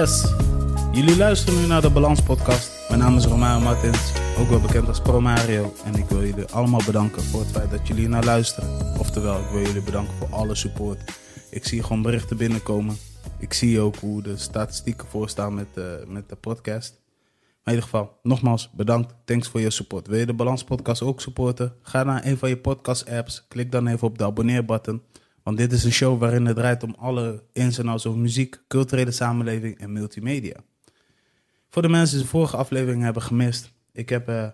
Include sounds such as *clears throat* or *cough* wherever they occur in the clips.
Yes, jullie luisteren nu naar de Balans Podcast. Mijn naam is Romario Martins, ook wel bekend als Promario, En ik wil jullie allemaal bedanken voor het feit dat jullie naar luisteren. Oftewel, ik wil jullie bedanken voor alle support. Ik zie gewoon berichten binnenkomen. Ik zie ook hoe de statistieken voorstaan met de, eh, met de podcast. Maar in ieder geval, nogmaals, bedankt. Thanks voor je support. Wil je de Balans Podcast ook supporten? Ga naar een van je podcast apps. Klik dan even op de abonneer button. Want dit is een show waarin het draait om alle ins en outs over muziek, culturele samenleving en multimedia. Voor de mensen die de vorige aflevering hebben gemist, ik heb uh,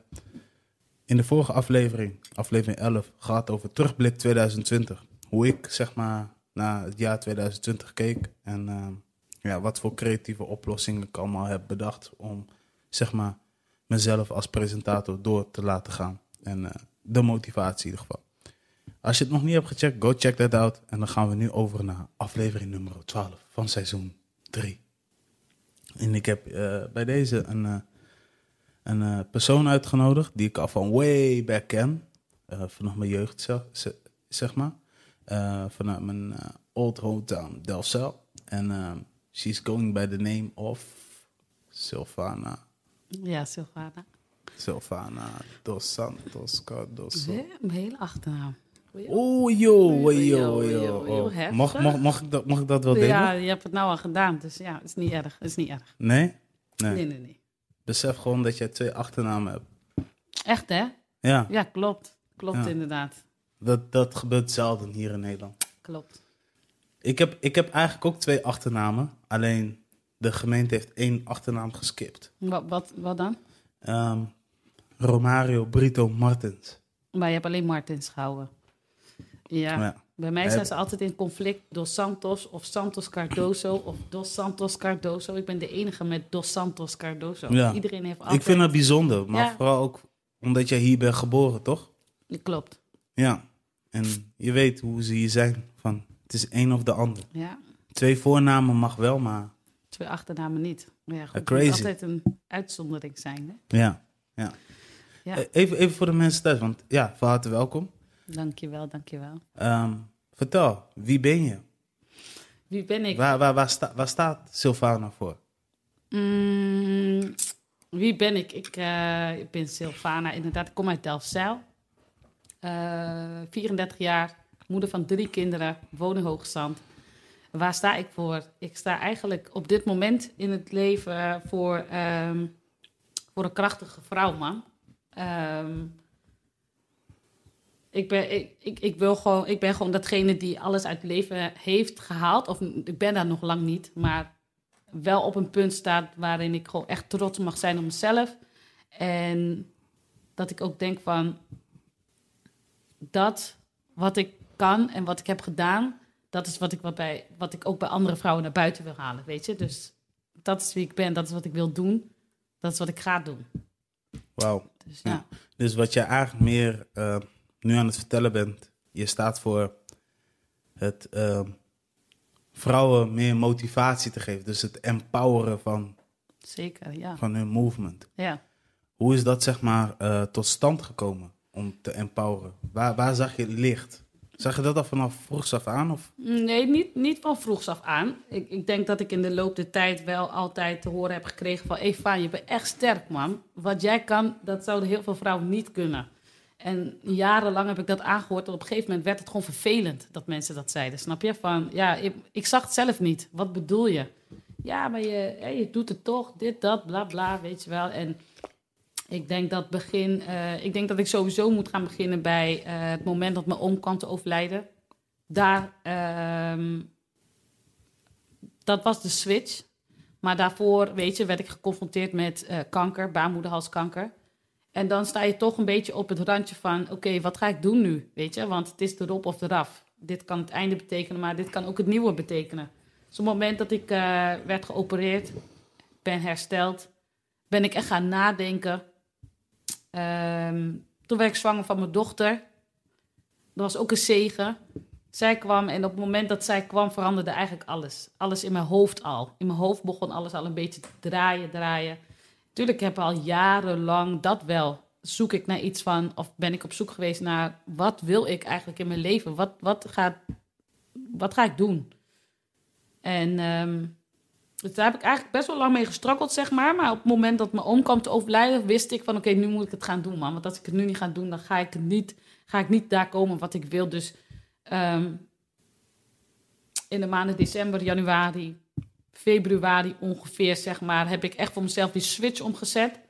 in de vorige aflevering, aflevering 11, gehad over terugblik 2020. Hoe ik zeg maar naar het jaar 2020 keek en eh, ja, wat voor creatieve oplossingen ik allemaal heb bedacht om zeg maar mezelf als presentator door te laten gaan. En eh, de motivatie in ieder geval. Als je het nog niet hebt gecheckt, go check that out. En dan gaan we nu over naar aflevering nummer 12 van seizoen 3. En ik heb eh, bij deze een, eh, een eh, persoon uitgenodigd die ik al van way back ken. vanaf mijn jeugd, zeg, zeg maar. vanuit mijn old hometown Delcel. En she's going by the name of Sylvana. Ja, Sylvana. Sylvana dos Santos Cardoso. Een hele achternaam. Oeh, joh, joh, Mag, mag, mag, ik dat, mag ik dat wel delen? Ja, je hebt het nou al gedaan, dus ja, het is niet erg. Het is niet erg. Nee? Nee. nee, nee, nee. Besef gewoon dat jij twee achternamen hebt. Echt, hè? Ja. Ja, klopt. Klopt inderdaad. Dat, dat gebeurt zelden hier in Nederland. Klopt. Ik heb, ik heb eigenlijk ook twee achternamen. Alleen de gemeente heeft één achternaam geskipt. Wat, wat, wat dan? Ehm, Romario Brito Martens. Maar je hebt alleen Martens gehouden. Ja. Bij mij zijn ze altijd in conflict. Dos Santos of Santos Cardoso of Dos Santos Cardoso. Ik ben de enige met Dos Santos Cardoso. Iedereen heeft altijd... Ik vind dat bijzonder, maar vooral ook omdat jij hier bent geboren, toch? Dat klopt. Ja, en je weet hoe ze hier zijn. Van, het is een of de ander. Ja. Twee voornamen mag wel, maar... Twee achternamen niet. Maar het crazy. moet altijd een uitzondering zijn, hè? Ja, ja. E-, even, even voor de mensen thuis, want ja, van harte welkom. Dankjewel, dankjewel. Um, vertel, wie ben je? Wie ben ik? Waar, waar, waar, sta, waar staat Silvana voor? Mm, wie ben ik? Ik, eh, ben Silvana, inderdaad. Ik kom uit Delfzijl. Uh, eh, 34 jaar, moeder van drie kinderen, woon in Hoogstand. Waar sta ik voor? Ik sta eigenlijk op dit moment in het leven eh, voor, ehm, voor een krachtige vrouw, man. Um, ehm, ik ben, ik, ik, wil gewoon, ik ben gewoon datgene die alles uit het leven heeft gehaald. Of ik ben daar nog lang niet, maar wel op een punt staat waarin ik gewoon echt trots mag zijn op mezelf. En dat ik ook denk van dat wat ik kan en wat ik heb gedaan, dat is wat ik, wat bij, wat ik ook bij andere vrouwen naar buiten wil halen. Weet je, dus dat is wie ik ben, dat is wat ik wil doen, dat is wat ik ga doen. Wauw. Dus, ja. dus wat je eigenlijk meer. Eh, nu aan het vertellen bent. Je staat voor het ehm, vrouwen meer motivatie te geven. Dus het empoweren van, Zeker, ja. van hun movement. Ja. Hoe is dat zeg maar eh, tot stand gekomen om te empoweren? Waar, waar zag je licht? Zag je dat al vanaf vroegs af aan? Of? Nee, niet, niet van vroegs af aan. Ik, ik denk dat ik in de loop der tijd wel altijd te horen heb gekregen van... Eva, je bent echt sterk, man. Wat jij kan, dat zouden heel veel vrouwen niet kunnen. En jarenlang heb ik dat aangehoord. En op een gegeven moment werd het gewoon vervelend dat mensen dat zeiden. Snap je? Van ja, ik, ik zag het zelf niet. Wat bedoel je? Ja, maar je, je doet het toch. Dit, dat, bla, bla. Weet je wel. En ik denk dat begin. Eh, ik denk dat ik sowieso moet gaan beginnen bij eh, het moment dat mijn oom kwam te overlijden. Daar. Ehm, dat was de switch. Maar daarvoor, weet je, werd ik geconfronteerd met eh, kanker, baarmoederhalskanker. En dan sta je toch een beetje op het randje van: oké, wat ga ik doen nu? Weet je, want het is erop of eraf. Dit kan het einde betekenen, maar dit kan ook het nieuwe betekenen. Dus op het moment dat ik eh, werd geopereerd, ben hersteld, ben ik echt gaan nadenken. Ehm, toen werd ik zwanger van mijn dochter. Dat was ook een zegen. Zij kwam en op het moment dat zij kwam veranderde eigenlijk alles. Alles in mijn hoofd al. In mijn hoofd begon alles al een beetje te draaien, draaien. Tuurlijk heb ik al jarenlang dat wel. Zoek ik naar iets van, of ben ik op zoek geweest naar wat wil ik eigenlijk in mijn leven? Wat, wat, gaat, wat ga ik doen? En um, daar heb ik eigenlijk best wel lang mee gestrakkeld, zeg maar. Maar op het moment dat mijn oom kwam te overlijden, wist ik van oké, nu moet ik het gaan doen, man. Want als ik het nu niet ga doen, dan ga ik, het niet, ga ik niet daar komen wat ik wil. Dus ehm, in de maanden december, januari februari ongeveer, zeg maar, heb ik echt voor mezelf die switch omgezet.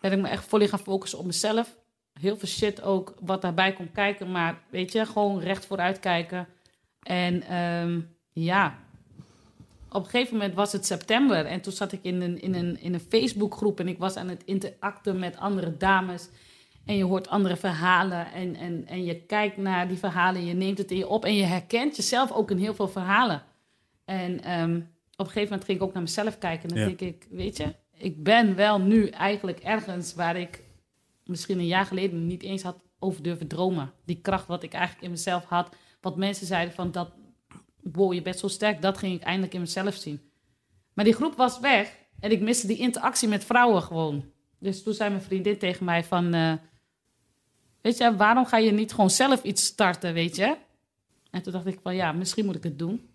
Ben ik me echt volledig gaan focussen op mezelf. Heel veel shit ook wat daarbij komt kijken, maar weet je, gewoon recht vooruit kijken. En ehm, ja, op een gegeven moment was het september en toen zat ik in een, in een, in een Facebookgroep en ik was aan het interacten met andere dames. En je hoort andere verhalen en, en, en je kijkt naar die verhalen, je neemt het in je op en je herkent jezelf ook in heel veel verhalen. En ehm, op een gegeven moment ging ik ook naar mezelf kijken. En dan denk ik, weet je, ik ben wel nu eigenlijk ergens waar ik misschien een jaar geleden niet eens had over durven dromen. Die kracht wat ik eigenlijk in mezelf had. Wat mensen zeiden van dat, wow, je bent zo sterk. Dat ging ik eindelijk in mezelf zien. Maar die groep was weg en ik miste die interactie met vrouwen gewoon. Dus toen zei mijn vriendin tegen mij van... Eh, weet je, waarom ga je niet gewoon zelf iets starten, weet je? En toen dacht ik van, ja, misschien moet ik het doen.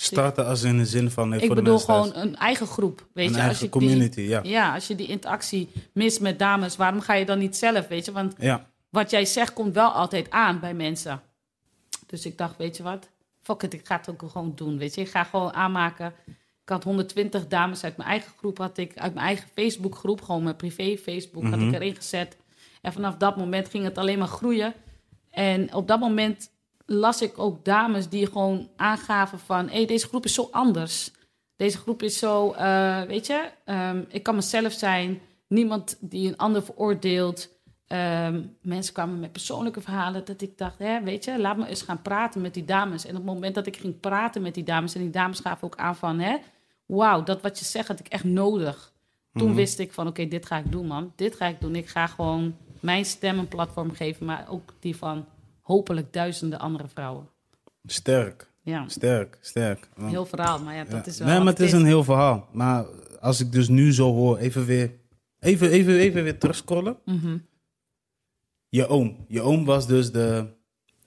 Starten als in de zin van. Eh, ik bedoel gewoon een eigen groep. Weet een je, eigen als je community, ja. Ja, als je die interactie mist met dames, waarom ga je dan niet zelf, weet je? Want wat jij zegt komt wel altijd aan bij mensen. Dus ik dacht, weet je wat? Fuck it, ik ga het ook gewoon doen, weet je. Ik ga gewoon aanmaken. Ik had 120 dames uit mijn eigen groep, had ik uit mijn eigen Facebookgroep, gewoon mijn privé Facebook, had ik mhm. erin gezet. En vanaf dat moment ging het alleen maar groeien. En op dat moment las ik ook dames die gewoon aangaven van... hey, deze groep is zo anders. Deze groep is zo, eh, weet je, ehm, ik kan mezelf zijn. Niemand die een ander veroordeelt. Ehm, mensen kwamen met persoonlijke verhalen dat ik dacht, hè, weet je, laat me eens gaan praten met die dames. En op het moment dat ik ging praten met die dames... en die dames gaven ook aan van, hè, wauw, dat wat je zegt had ik echt nodig. Toen mhm. wist ik van, oké, dit ga ik doen, man. Dit ga ik doen. Ik ga gewoon mijn stem een platform geven, maar ook die van hopelijk duizenden andere vrouwen. Sterk. Ja. Sterk, sterk. heel verhaal, maar ja, dat is wel. Nee, maar het is een heel verhaal. Maar als ik dus nu zo hoor, even weer, even, even, even weer terugscrollen. Mhm. Je oom. Je oom was dus de,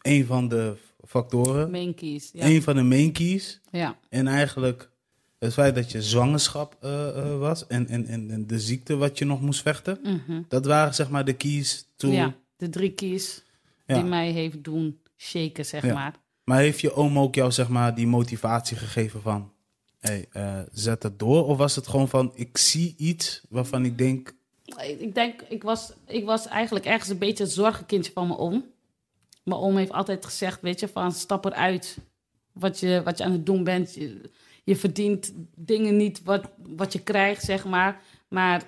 een van de factoren. Main Ja. Een van de main keys. Ja. En eigenlijk het feit dat je zwangerschap eh, eh, was en, en, en, de ziekte wat je nog moest vechten. Mhm. Dat waren zeg maar de keys toen. Ja, de drie keys die mij heeft doen shaken, zeg maar. Maar heeft je oom ook jou, zeg maar, die motivatie gegeven van... Hey, eh, zet het door? Of was het gewoon van, ik zie iets waarvan ik denk... Ik denk, ik was, ik was eigenlijk ergens een beetje het zorgenkindje van mijn oom. Mijn oom heeft altijd gezegd, weet je, van stap eruit. Wat je, wat je aan het doen bent. Je, verdient dingen niet wat, wat je krijgt, zeg maar. Maar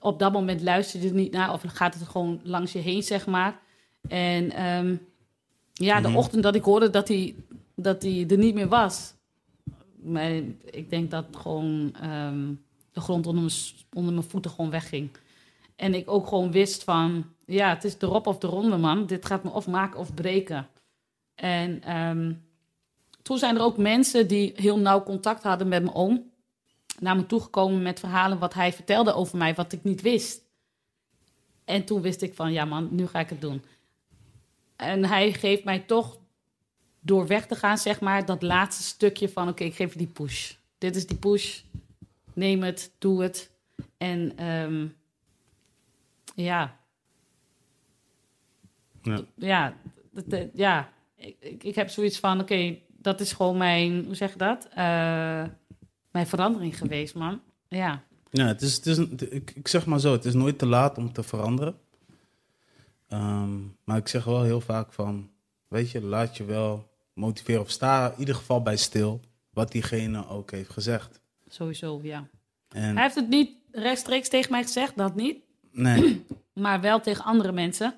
op dat moment luister je er niet naar. Of gaat het gewoon langs je heen, zeg maar. En ehm, ja, de mhm. ochtend dat ik hoorde dat hij, dat hij er niet meer was. Maar ik denk dat gewoon ehm, de grond onder mijn, onder mijn voeten gewoon wegging. En ik ook gewoon wist van, ja, het is de rob of de ronde, man. Dit gaat me of maken of breken. En ehm, toen zijn er ook mensen die heel nauw contact hadden met mijn oom. Naar me toegekomen met verhalen wat hij vertelde over mij, wat ik niet wist. En toen wist ik van, ja man, nu ga ik het doen. En hij geeft mij toch door weg te gaan, zeg maar, dat laatste stukje van: oké, ik geef je die push. Dit is die push. Neem het, doe het. En ehm, ja. Ja, ja, ja. Ik, ik, heb zoiets van: oké, dat is gewoon mijn, hoe zeg je dat? Eh, mijn verandering geweest, man. Ja. Ja, het is, het is, ik zeg maar zo: het is nooit te laat om te veranderen. Ehm, maar ik zeg wel heel vaak van, weet je, laat je wel motiveren. Of sta in ieder geval bij stil wat diegene ook heeft gezegd. Sowieso, ja. En... Hij heeft het niet rechtstreeks tegen mij gezegd, dat niet. Nee. *clears throat* maar wel tegen andere mensen.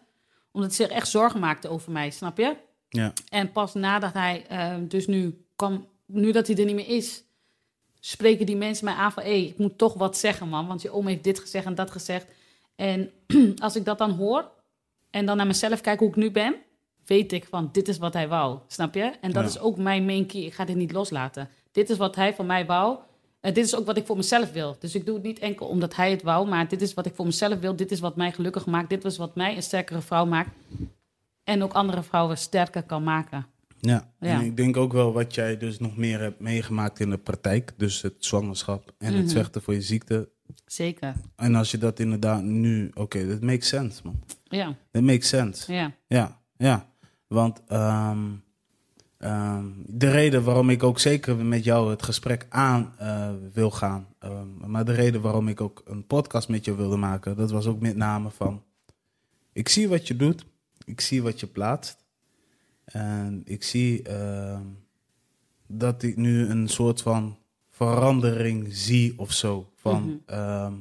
Omdat ze zich echt zorgen maakte over mij, snap je? Ja. En pas nadat hij ehm, dus nu kwam, nu dat hij er niet meer is, spreken die mensen mij aan van... hé, hey, ik moet toch wat zeggen, man. Want je oom heeft dit gezegd en dat gezegd. En *clears throat* als ik dat dan hoor, en dan naar mezelf kijken hoe ik nu ben, weet ik van dit is wat hij wou. Snap je? En dat is ook mijn main key. Ik ga dit niet loslaten. Dit is wat hij van mij wou. en dit is ook wat ik voor mezelf wil. Dus ik doe het niet enkel omdat hij het wou, maar dit is wat ik voor mezelf wil. Dit is wat mij gelukkig maakt. Dit is wat mij een sterkere vrouw maakt. En ook andere vrouwen sterker kan maken. Ja, en ik denk ook wel wat jij dus nog meer hebt meegemaakt in de praktijk. Dus het zwangerschap en het mhm. vechten voor je ziekte. Zeker. En als je dat inderdaad nu, oké, dat makes sense, man. Ja. Dat makes sense. Ja. Ja, ja. Want ehm, ehm, de reden waarom ik ook zeker met jou het gesprek aan eh, wil gaan, ehm, maar de reden waarom ik ook een podcast met je wilde maken, dat was ook met name van, ik zie wat je doet, ik zie wat je plaatst. En ik zie dat ik nu een soort van verandering zie of zo. Van, mhm. ehm,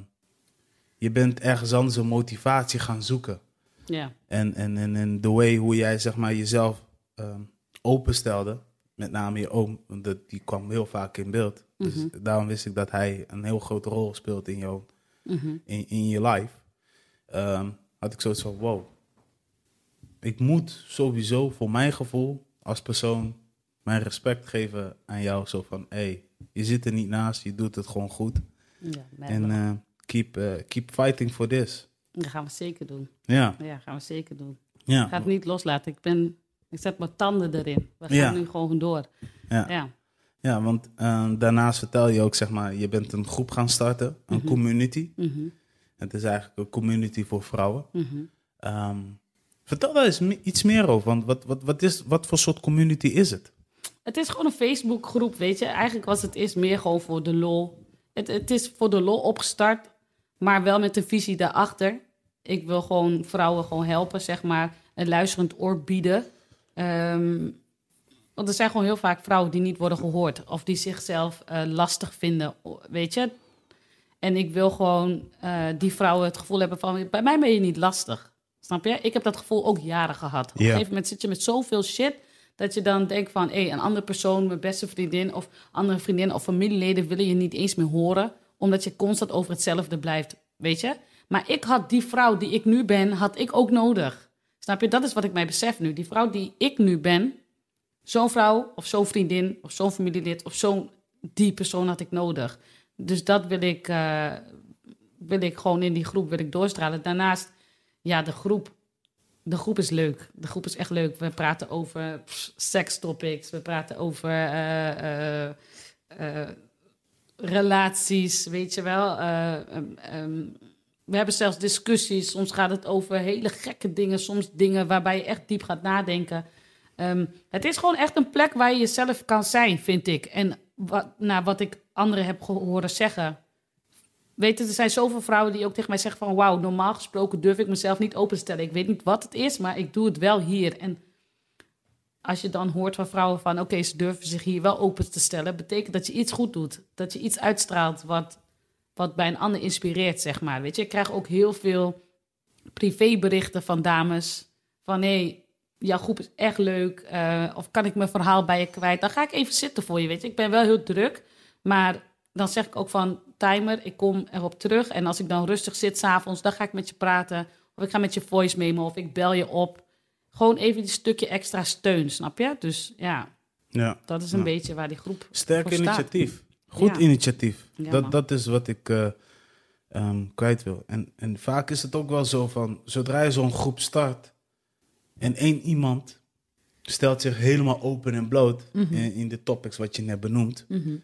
je bent ergens anders een motivatie gaan zoeken. Ja. En, en, en, en de way hoe jij zeg maar, jezelf ehm, openstelde, met name je oom, want die kwam heel vaak in beeld. Dus mhm. daarom wist ik dat hij een heel grote rol speelt in, jou, mhm. in, in je life. Ehm, had ik zoiets van, wow. Ik moet sowieso voor mijn gevoel als persoon mijn respect geven aan jou. Zo van, hé, hey, je zit er niet naast, je doet het gewoon goed. Ja, en eh, keep, eh, keep fighting for this. Dat gaan we zeker doen. Ja. Ja, gaan we zeker doen. Ja. Ik ga het niet loslaten. Ik, ben, ik zet mijn tanden erin. We gaan nu gewoon door. Ja. Ja, ja want eh, daarnaast vertel je ook, zeg maar, je bent een groep gaan starten, een mhm. community. Mhm. Het is eigenlijk een community voor vrouwen. Mhm. Ehm, vertel daar eens iets meer over, want wat, wat, wat, is, wat voor soort community is het? Het is gewoon een Facebookgroep, weet je. Eigenlijk was het eerst meer gewoon voor de lol. Het, het is voor de lol opgestart, maar wel met de visie daarachter. Ik wil gewoon vrouwen gewoon helpen, zeg maar. Een luisterend oor bieden. Ehm, want er zijn gewoon heel vaak vrouwen die niet worden gehoord. Of die zichzelf eh, lastig vinden, weet je. En ik wil gewoon eh, die vrouwen het gevoel hebben van... bij mij ben je niet lastig. Snap je? Ik heb dat gevoel ook jaren gehad. Op een gegeven moment zit je met zoveel shit... Dat je dan denkt van, hé, hey, een andere persoon, mijn beste vriendin of andere vriendin of familieleden willen je niet eens meer horen, omdat je constant over hetzelfde blijft, weet je? Maar ik had die vrouw die ik nu ben, had ik ook nodig. Snap je? Dat is wat ik mij besef nu. Die vrouw die ik nu ben, zo'n vrouw of zo'n vriendin of zo'n familielid of zo'n die persoon had ik nodig. Dus dat wil ik, eh, wil ik gewoon in die groep wil ik doorstralen. Daarnaast, ja, de groep de groep is leuk. De groep is echt leuk. We praten over sekstopics. We praten over eh, eh, eh, relaties, weet je wel. Ehm, ehm, we hebben zelfs discussies. Soms gaat het over hele gekke dingen. Soms dingen waarbij je echt diep gaat nadenken. Ehm, het is gewoon echt een plek waar je jezelf kan zijn, vind ik. En wat, nou, wat ik anderen heb gehoord zeggen. Weet je, er zijn zoveel vrouwen die ook tegen mij zeggen van... wauw, normaal gesproken durf ik mezelf niet openstellen. Ik weet niet wat het is, maar ik doe het wel hier. En als je dan hoort van vrouwen van... oké, ze durven zich hier wel open te stellen... betekent dat je iets goed doet. Dat je iets uitstraalt wat, wat bij een ander inspireert, zeg maar. Weet je, ik krijg ook heel veel privéberichten van dames... van hé, jouw groep is echt leuk... Eh, of kan ik mijn verhaal bij je kwijt? Dan ga ik even zitten voor je, weet je. Ik ben wel heel druk, maar dan zeg ik ook van timer. Ik kom erop terug. En als ik dan rustig zit s'avonds, dan ga ik met je praten. Of ik ga met je voice memo of ik bel je op. Gewoon even een stukje extra steun, snap je? Dus ja, ja dat is een beetje waar die groep Sterk initiatief. Goed initiatief. dat, dat is wat ik eh, ehm, kwijt wil. En, en vaak is het ook wel zo van, zodra je zo'n groep start... en één iemand stelt zich helemaal open en bloot... Mhm. in, in, de topics wat je net benoemt... Mhm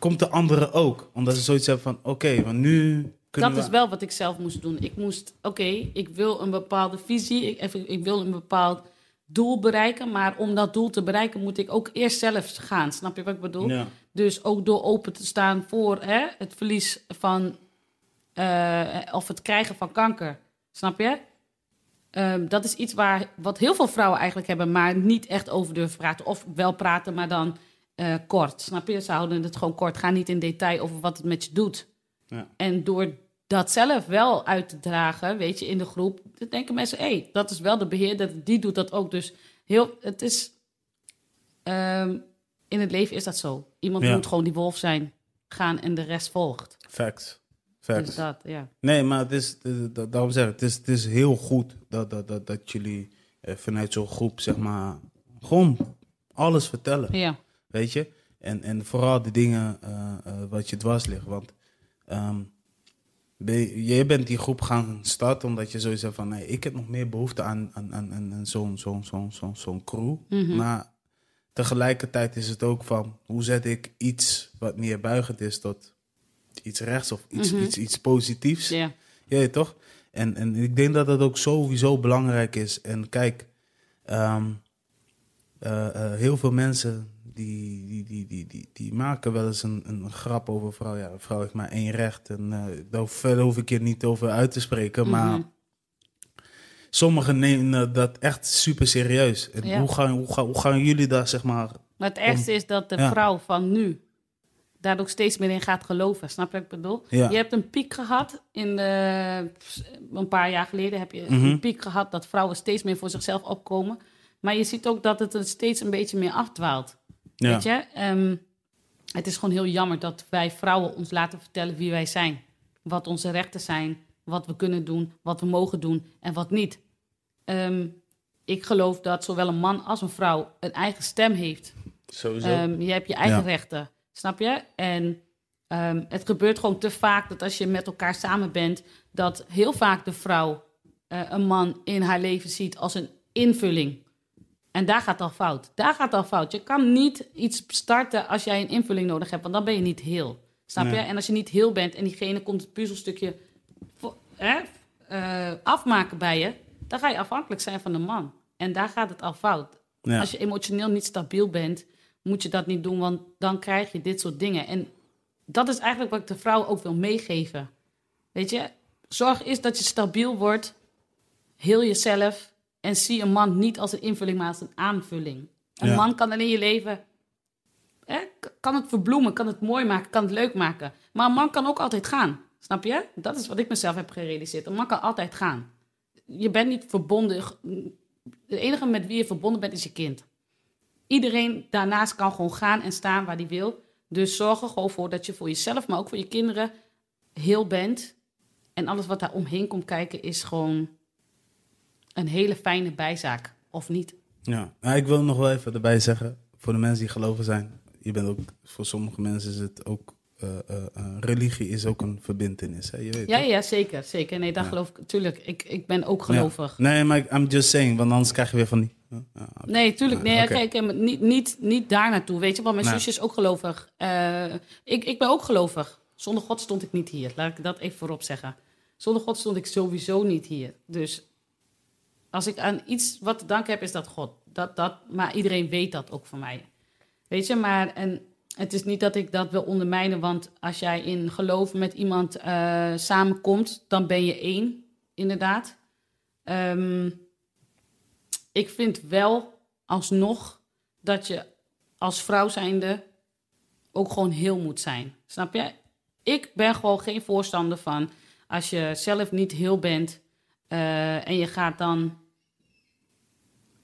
komt de andere ook. Omdat ze zoiets hebben van, oké, okay, want nu kunnen Dat is wel wat ik zelf moest doen. Ik moest, oké, ik wil een bepaalde visie, ik, ik wil een bepaald doel bereiken. Maar om dat doel te bereiken moet ik ook eerst zelf gaan. Snap je wat ik bedoel? Ja. Dus ook door open te staan voor hè, het verlies van... Eh, of het krijgen van kanker. Snap je? Ehm, dat is iets waar, wat heel veel vrouwen eigenlijk hebben, maar niet echt over durven praten. Of wel praten, maar dan eh, kort. Snap je? Ze houden het gewoon kort. Ga niet in detail over wat het met je doet. Ja. En door dat zelf wel uit te dragen, weet je, in de groep, dan denken mensen: hé, hey, dat is wel de beheerder, die doet dat ook. Dus heel, het is. Ehm, in het leven is dat zo. Iemand moet gewoon die wolf zijn, gaan en de rest volgt. Facts. Facts. Dus dat, ja. Nee, maar het is, eh, dat, daarom zeg ik, het is, het is heel goed dat, dat, dat, jullie eh, vanuit zo'n groep, zeg maar, gewoon alles vertellen. Ja. Weet je? En, en vooral de dingen eh, eh, wat je dwars ligt. Want um, jij bent die groep gaan starten omdat je sowieso van... Nee, ik heb nog meer behoefte aan, aan, aan, aan zo'n zo'n zo'n zo'n crew. Mhm. Maar tegelijkertijd is het ook van... hoe zet ik iets wat meer buigend is tot iets rechts of iets, mhm. iets, iets positiefs. Ja. toch? En, en ik denk dat dat ook sowieso belangrijk is. En kijk, ehm, eh, heel veel mensen die, die, die, die, die, die, maken wel eens een, een grap over vrouw. Ja, vrouw heeft maar één recht. En eh, daar hoef ik je niet over uit te spreken. Maar mhm. sommigen nemen dat echt super serieus. hoe, gaan, hoe, gaan, hoe gaan jullie daar, zeg maar... Maar het ergste is dat de vrouw van nu daar ook steeds meer in gaat geloven. Snap je wat ik bedoel? Je hebt een piek gehad in de, een paar jaar geleden heb je mhm. een piek gehad dat vrouwen steeds meer voor zichzelf opkomen. Maar je ziet ook dat het er steeds een beetje meer afdwaalt. Weet je? Ehm, het is gewoon heel jammer dat wij vrouwen ons laten vertellen wie wij zijn. Wat onze rechten zijn, wat we kunnen doen, wat we mogen doen en wat niet. Ehm, ik geloof dat zowel een man als een vrouw een eigen stem heeft. Sowieso. Ehm, je hebt je eigen rechten, snap je? En het gebeurt gewoon te vaak dat als je met elkaar samen bent, dat heel vaak de vrouw eh, een man in haar leven ziet als een invulling. En daar gaat al fout. Daar gaat al fout. Je kan niet iets starten als jij een invulling nodig hebt, want dan ben je niet heel. Snap je? En als je niet heel bent en diegene komt het puzzelstukje hè, eh, afmaken bij je, dan ga je afhankelijk zijn van de man. En daar gaat het al fout. Als je emotioneel niet stabiel bent, moet je dat niet doen, want dan krijg je dit soort dingen. En dat is eigenlijk wat ik de vrouw ook wil meegeven. Weet je, zorg is dat je stabiel wordt, heel jezelf en zie een man niet als een invulling, maar als een aanvulling. Een man kan in je leven. kan het verbloemen, kan het mooi maken, kan het leuk maken. Maar een man kan ook altijd gaan. Snap je? Dat is wat ik mezelf heb gerealiseerd. Een man kan altijd gaan. Je bent niet verbonden. De enige met wie je verbonden bent is je kind. Iedereen daarnaast kan gewoon gaan en staan waar hij wil. Dus zorg er gewoon voor dat je voor jezelf, maar ook voor je kinderen heel bent. En alles wat daar omheen komt kijken is gewoon een hele fijne bijzaak, of niet? Ja, nou, ik wil nog wel even erbij zeggen, voor de mensen die geloven zijn, je bent ook, voor sommige mensen is het ook, eh, eh, eh, religie is ook een verbindenis. Hè? Je weet ja, ja, zeker, zeker. Nee, dat geloof ik, tuurlijk, ik, ik ben ook gelovig. Nee, maar ik, I'm just saying, want anders krijg je weer van die... Nee, tuurlijk. Nee, okay. kijk, niet, niet, niet daar naartoe, weet je. Want mijn zusje is ook gelovig. ik, ik ben ook gelovig. Zonder God stond ik niet hier. Laat ik dat even voorop zeggen. Zonder God stond ik sowieso niet hier. Dus als ik aan iets wat te danken heb, is dat God. Dat, dat, maar iedereen weet dat ook van mij. Weet je, maar en het is niet dat ik dat wil ondermijnen, want als jij in geloof met iemand eh, samenkomt, dan ben je één, inderdaad. Ehm, ik vind wel alsnog dat je als vrouw zijnde ook gewoon heel moet zijn. Snap je? Ik ben gewoon geen voorstander van als je zelf niet heel bent eh, en je gaat dan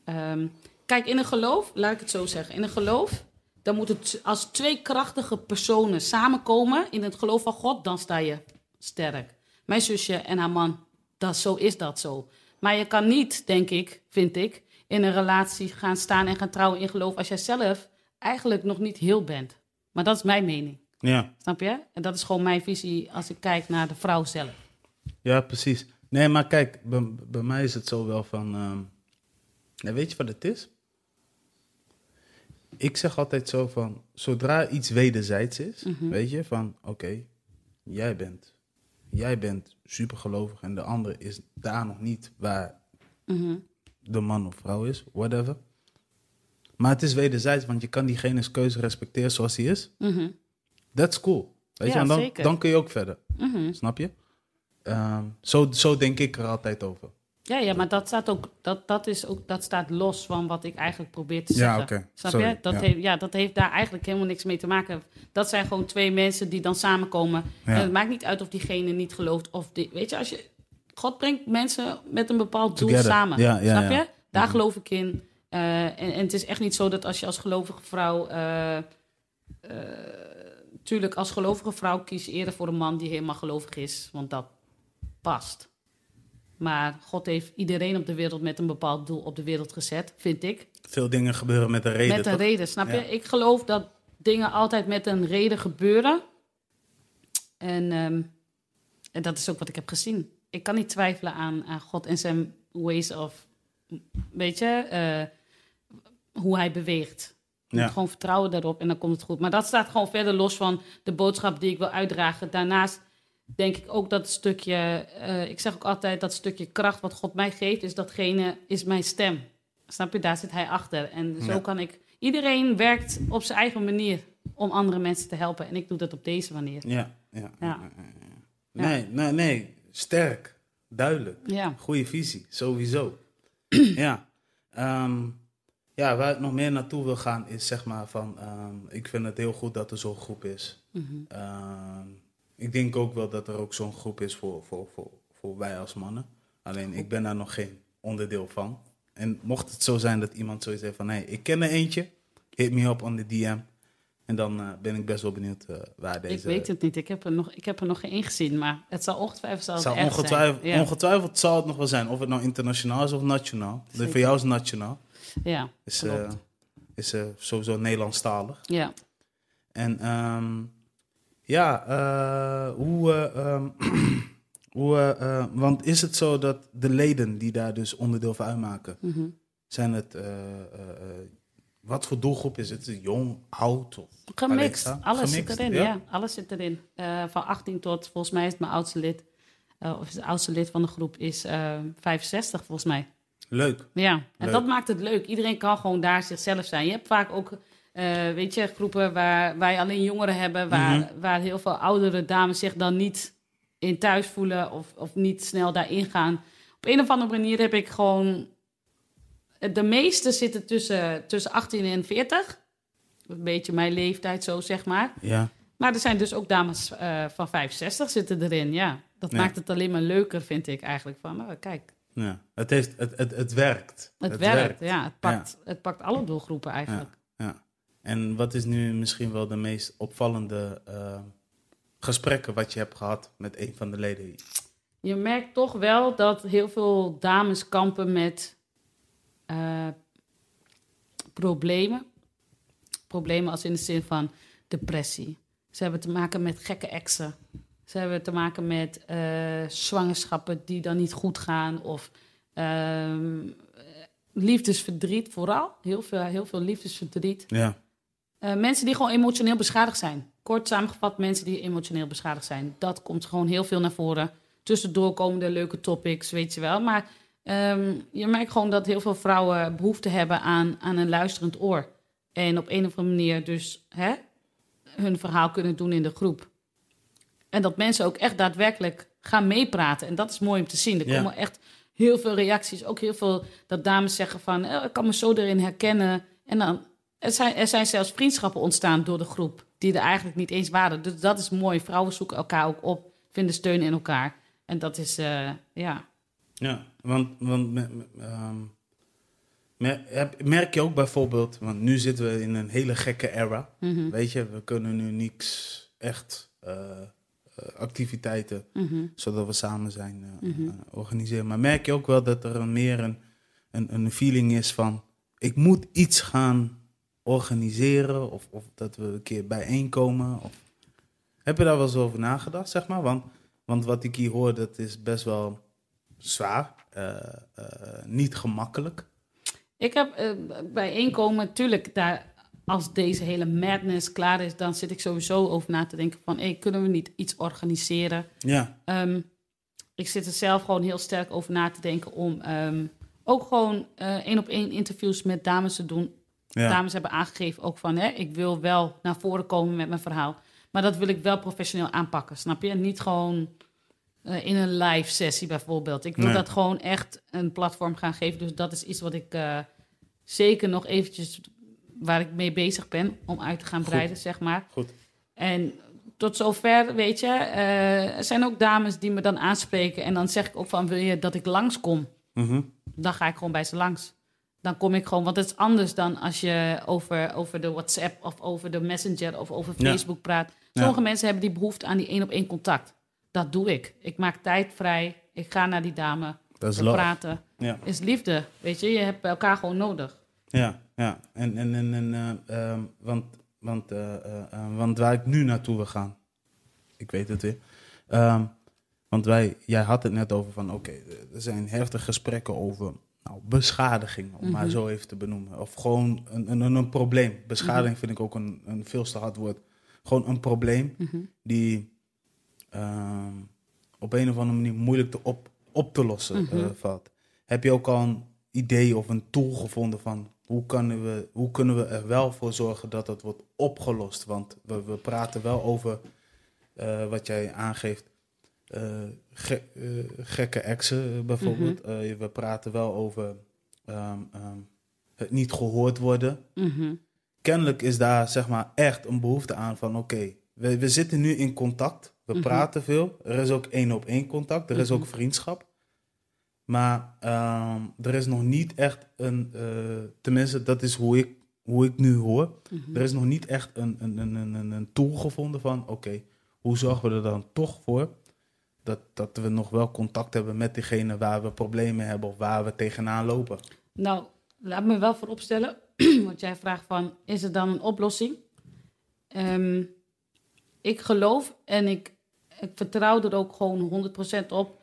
Ehm, kijk, in een geloof, laat ik het zo zeggen, in een geloof, dan moet het als twee krachtige personen samenkomen in het geloof van God, dan sta je sterk. Mijn zusje en haar man, dat, zo is dat zo. Maar je kan niet, denk ik, vind ik, in een relatie gaan staan en gaan trouwen in geloof als jij zelf eigenlijk nog niet heel bent. Maar dat is mijn mening. Ja. Snap je? En dat is gewoon mijn visie als ik kijk naar de vrouw zelf. Ja, precies. Nee, maar kijk, bij, mij is het zo wel van. Ehm, en weet je wat het is? Ik zeg altijd zo van, zodra iets wederzijds is, mhm. weet je, van oké, jij bent, jij bent supergelovig en de ander is daar nog niet waar mhm. de man of vrouw is, whatever. Maar het is wederzijds, want je kan diegene's keuze respecteren zoals hij is. Mm -hmm. That's cool. Weet je? En dan, dan kun je ook verder. Mhm. Snap je? Ehm, zo, zo denk ik er altijd over. Ja, ja, maar dat staat ook, dat, dat is ook, dat staat los van wat ik eigenlijk probeer te zeggen. Ja, Snap je? Dat, ja. Heeft, ja, dat heeft daar eigenlijk helemaal niks mee te maken. Dat zijn gewoon twee mensen die dan samenkomen. En het maakt niet uit of diegene niet gelooft of die, weet je, als je, God brengt mensen met een bepaald doel samen. snap je? Daar mhm. geloof ik in. Eh, en, het is echt niet zo dat als je als gelovige vrouw, uh, tuurlijk als gelovige vrouw kies je eerder voor een man die helemaal gelovig is, want dat past. Maar God heeft iedereen op de wereld met een bepaald doel op de wereld gezet, vind ik. Veel dingen gebeuren met een reden. Met een reden, snap je? Ik geloof dat dingen altijd met een reden gebeuren. En, ehm, en dat is ook wat ik heb gezien. Ik kan niet twijfelen aan, aan God en zijn ways of, weet je, eh, hoe hij beweegt. Ja. Gewoon vertrouwen daarop en dan komt het goed. Maar dat staat gewoon verder los van de boodschap die ik wil uitdragen. Daarnaast denk ik ook dat stukje, eh, ik zeg ook altijd dat stukje kracht wat God mij geeft, is datgene, is mijn stem. Snap je, daar zit hij achter. En zo kan ik, iedereen werkt op zijn eigen manier om andere mensen te helpen. En ik doe dat op deze manier. Ja, ja. ja. Nee, nee, nee, sterk, duidelijk, ja. goede visie, sowieso. *clears throat* ja. Ehm, ja, waar ik nog meer naartoe wil gaan is zeg maar van, ehm, ik vind het heel goed dat er zo'n groep is. Mhm. Ehm, ik denk ook wel dat er ook zo'n groep is voor, voor, voor, voor wij als mannen. Alleen ik ben daar nog geen onderdeel van. En mocht het zo zijn dat iemand zoiets heeft van... hé, ik ken er eentje, hit me up on de DM. En dan eh, ben ik best wel benieuwd eh, waar deze... Ik weet het niet, ik heb er nog, ik heb er nog geen gezien, maar het zal ongetwijfeld zal het zal zijn. Ongetwijfeld zal het nog wel zijn, of het nou internationaal is of nationaal. voor jou is nationaal. Ja, Is, uh, is sowieso Nederlandstalig. Ja. En ehm. Ja, uh, hoe. Eh, ehm, *clears throat* hoe eh, want is het zo dat de leden die daar dus onderdeel van uitmaken, mhm. zijn het. wat voor doelgroep is het? Jong, oud? Of Gemixt, alles zit erin. Ja? alles zit erin. van 18 tot, volgens mij is het mijn oudste lid. Uh, of het oudste lid van de groep is 65 volgens mij. Leuk. Ja, en dat maakt het leuk. Iedereen kan gewoon daar zichzelf zijn. Je hebt vaak ook eh, weet je, groepen waar wij alleen jongeren hebben, waar, mhm. waar heel veel oudere dames zich dan niet in thuis voelen of, of niet snel daarin gaan. Op een of andere manier heb ik gewoon. Eh, de meeste zitten tussen, tussen 18 en 40. Een beetje mijn leeftijd, zo zeg maar. Ja. Maar er zijn dus ook dames eh, van 65 zitten erin, ja. Dat maakt het alleen maar leuker, vind ik eigenlijk. Van, nou, kijk. Ja. Het, heeft, het, het, het werkt. Het, werkt, ja. Het pakt, ja. Het pakt alle doelgroepen eigenlijk. Ja. En wat is nu misschien wel de meest opvallende eh, gesprekken wat je hebt gehad met een van de leden? Je merkt toch wel dat heel veel dames kampen met eh, problemen. Problemen als in de zin van depressie. Ze hebben te maken met gekke exen. Ze hebben te maken met eh, zwangerschappen die dan niet goed gaan. Of ehm, liefdesverdriet vooral. Heel veel, heel veel liefdesverdriet. Ja. Eh, mensen die gewoon emotioneel beschadigd zijn. Kort samengevat, mensen die emotioneel beschadigd zijn. Dat komt gewoon heel veel naar voren. Tussendoor komen er leuke topics, weet je wel. Maar ehm, je merkt gewoon dat heel veel vrouwen behoefte hebben aan, aan een luisterend oor. En op een of andere manier dus hè, hun verhaal kunnen doen in de groep. En dat mensen ook echt daadwerkelijk gaan meepraten. En dat is mooi om te zien. Er komen echt heel veel reacties. Ook heel veel dat dames zeggen van... Eh, ik kan me zo erin herkennen. En dan er zijn, er zijn zelfs vriendschappen ontstaan door de groep die er eigenlijk niet eens waren. Dus dat is mooi. Vrouwen zoeken elkaar ook op, vinden steun in elkaar. En dat is, uh, ja. Ja, want, want ehm, merk je ook bijvoorbeeld, want nu zitten we in een hele gekke era. Mhm. Weet je, we kunnen nu niks echt eh, activiteiten, mhm. zodat we samen zijn, eh, mhm. organiseren. Maar merk je ook wel dat er meer een, een, een feeling is van, ik moet iets gaan organiseren of, of dat we een keer bijeenkomen? Of... Heb je daar wel eens over nagedacht, zeg maar? Want, want wat ik hier hoor, dat is best wel zwaar, eh, eh, niet gemakkelijk. Ik heb eh, bijeenkomen, natuurlijk, daar, als deze hele madness klaar is, dan zit ik sowieso over na te denken van, hey, kunnen we niet iets organiseren? Ja. Ehm, ik zit er zelf gewoon heel sterk over na te denken om ehm, ook gewoon één op één interviews met dames te doen dames hebben aangegeven ook van... Hè, ik wil wel naar voren komen met mijn verhaal. Maar dat wil ik wel professioneel aanpakken, snap je? niet gewoon eh, in een live sessie bijvoorbeeld. Ik wil dat gewoon echt een platform gaan geven. Dus dat is iets wat ik eh, zeker nog eventjes... waar ik mee bezig ben om uit te gaan breiden, zeg maar. Goed. En tot zover, weet je. Eh, er zijn ook dames die me dan aanspreken. En dan zeg ik ook van, wil je dat ik langskom? kom? Mhm. Dan ga ik gewoon bij ze langs dan kom ik gewoon, want het is anders dan als je over, over de WhatsApp of over de Messenger of over Facebook praat. Sommige mensen hebben die behoefte aan die één op één contact. Dat doe ik. Ik maak tijd vrij. Ik ga naar die dame. Dat is praten. Is liefde. Weet je, je hebt elkaar gewoon nodig. Ja, ja. En, en, en, en eh, ehm, want, want, eh, eh, want waar ik nu naartoe wil gaan. Ik weet het weer. Ehm, want wij, jij had het net over van oké, er zijn heftige gesprekken over nou, beschadiging, om maar mhm. zo even te benoemen. Of gewoon een, een, een probleem. Beschadiging mhm. vind ik ook een, een veel te hard woord. Gewoon een probleem mhm. die ehm, op een of andere manier moeilijk te op, op te lossen eh, valt. Heb je ook al een idee of een tool gevonden van hoe kunnen we, hoe kunnen we er wel voor zorgen dat dat wordt opgelost? Want we, we praten wel over eh, wat jij aangeeft. Eh, eh, gekke exen eh, bijvoorbeeld. Mhm. Eh, we praten wel over ehm, ehm, het niet gehoord worden. Mhm. Kennelijk is daar zeg maar echt een behoefte aan van oké, we, we, zitten nu in contact. We mhm. praten veel. Er is ook één op één contact. Er is ook vriendschap. Maar ehm, er is nog niet echt een, tenminste, dat is hoe ik, hoe ik nu hoor. Er is nog niet echt een, een, een, een, een tool gevonden van: oké, hoe zorgen we er dan toch voor dat, dat we nog wel contact hebben met diegene waar we problemen hebben of waar we tegenaan lopen. Nou, laat me wel vooropstellen, *clears throat* want jij vraagt van, is er dan een oplossing? Ehm, ik geloof en ik, ik vertrouw er ook gewoon 100% op.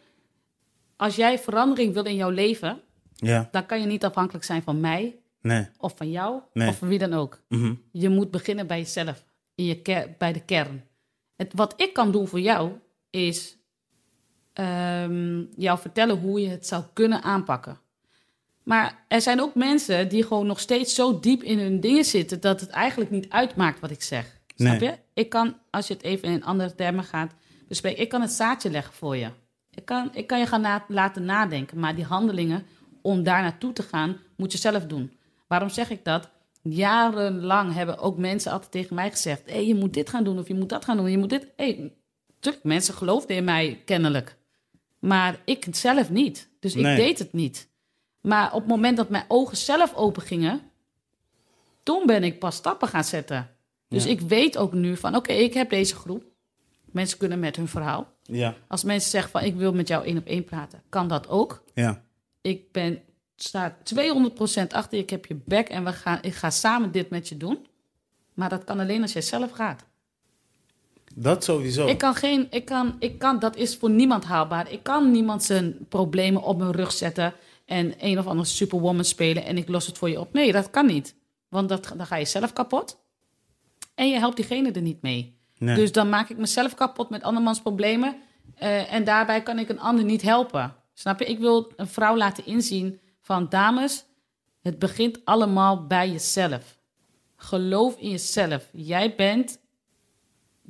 Als jij verandering wil in jouw leven, ja. dan kan je niet afhankelijk zijn van mij nee. of van jou of van wie dan ook. Mhm. Je moet beginnen bij jezelf, in je bij de kern. Het, wat ik kan doen voor jou is Ehm, jou vertellen hoe je het zou kunnen aanpakken. Maar er zijn ook mensen die gewoon nog steeds zo diep in hun dingen zitten dat het eigenlijk niet uitmaakt wat ik zeg. Snap je? Ik kan, als je het even in andere termen gaat bespreken, ik kan het zaadje leggen voor je. Ik kan, ik kan je gaan laten nadenken, maar die handelingen om daar naartoe te gaan, moet je zelf doen. Waarom zeg ik dat? Jarenlang hebben ook mensen altijd tegen mij gezegd: hey, je moet dit gaan doen of je moet dat gaan doen. Je moet dit. Hey, natuurlijk, mensen geloofden in mij kennelijk. Maar ik zelf niet. Dus ik deed het niet. Maar op het moment dat mijn ogen zelf open gingen, toen ben ik pas stappen gaan zetten. Dus ik weet ook nu van, oké, ik heb deze groep. Mensen kunnen met hun verhaal. Ja. Als mensen zeggen van, ik wil met jou één op één praten, kan dat ook. Ja. Ik ben, sta 200% achter, ik heb je back en we gaan, ik ga samen dit met je doen. Maar dat kan alleen als jij zelf gaat. Dat sowieso. Ik kan geen, ik kan, ik kan, dat is voor niemand haalbaar. Ik kan niemand zijn problemen op mijn rug zetten en een of andere superwoman spelen en ik los het voor je op. Nee, dat kan niet. Want dat, dan ga je zelf kapot en je helpt diegene er niet mee. Dus dan maak ik mezelf kapot met andermans problemen eh, en daarbij kan ik een ander niet helpen. Snap je? Ik wil een vrouw laten inzien van dames, het begint allemaal bij jezelf. Geloof in jezelf. Jij bent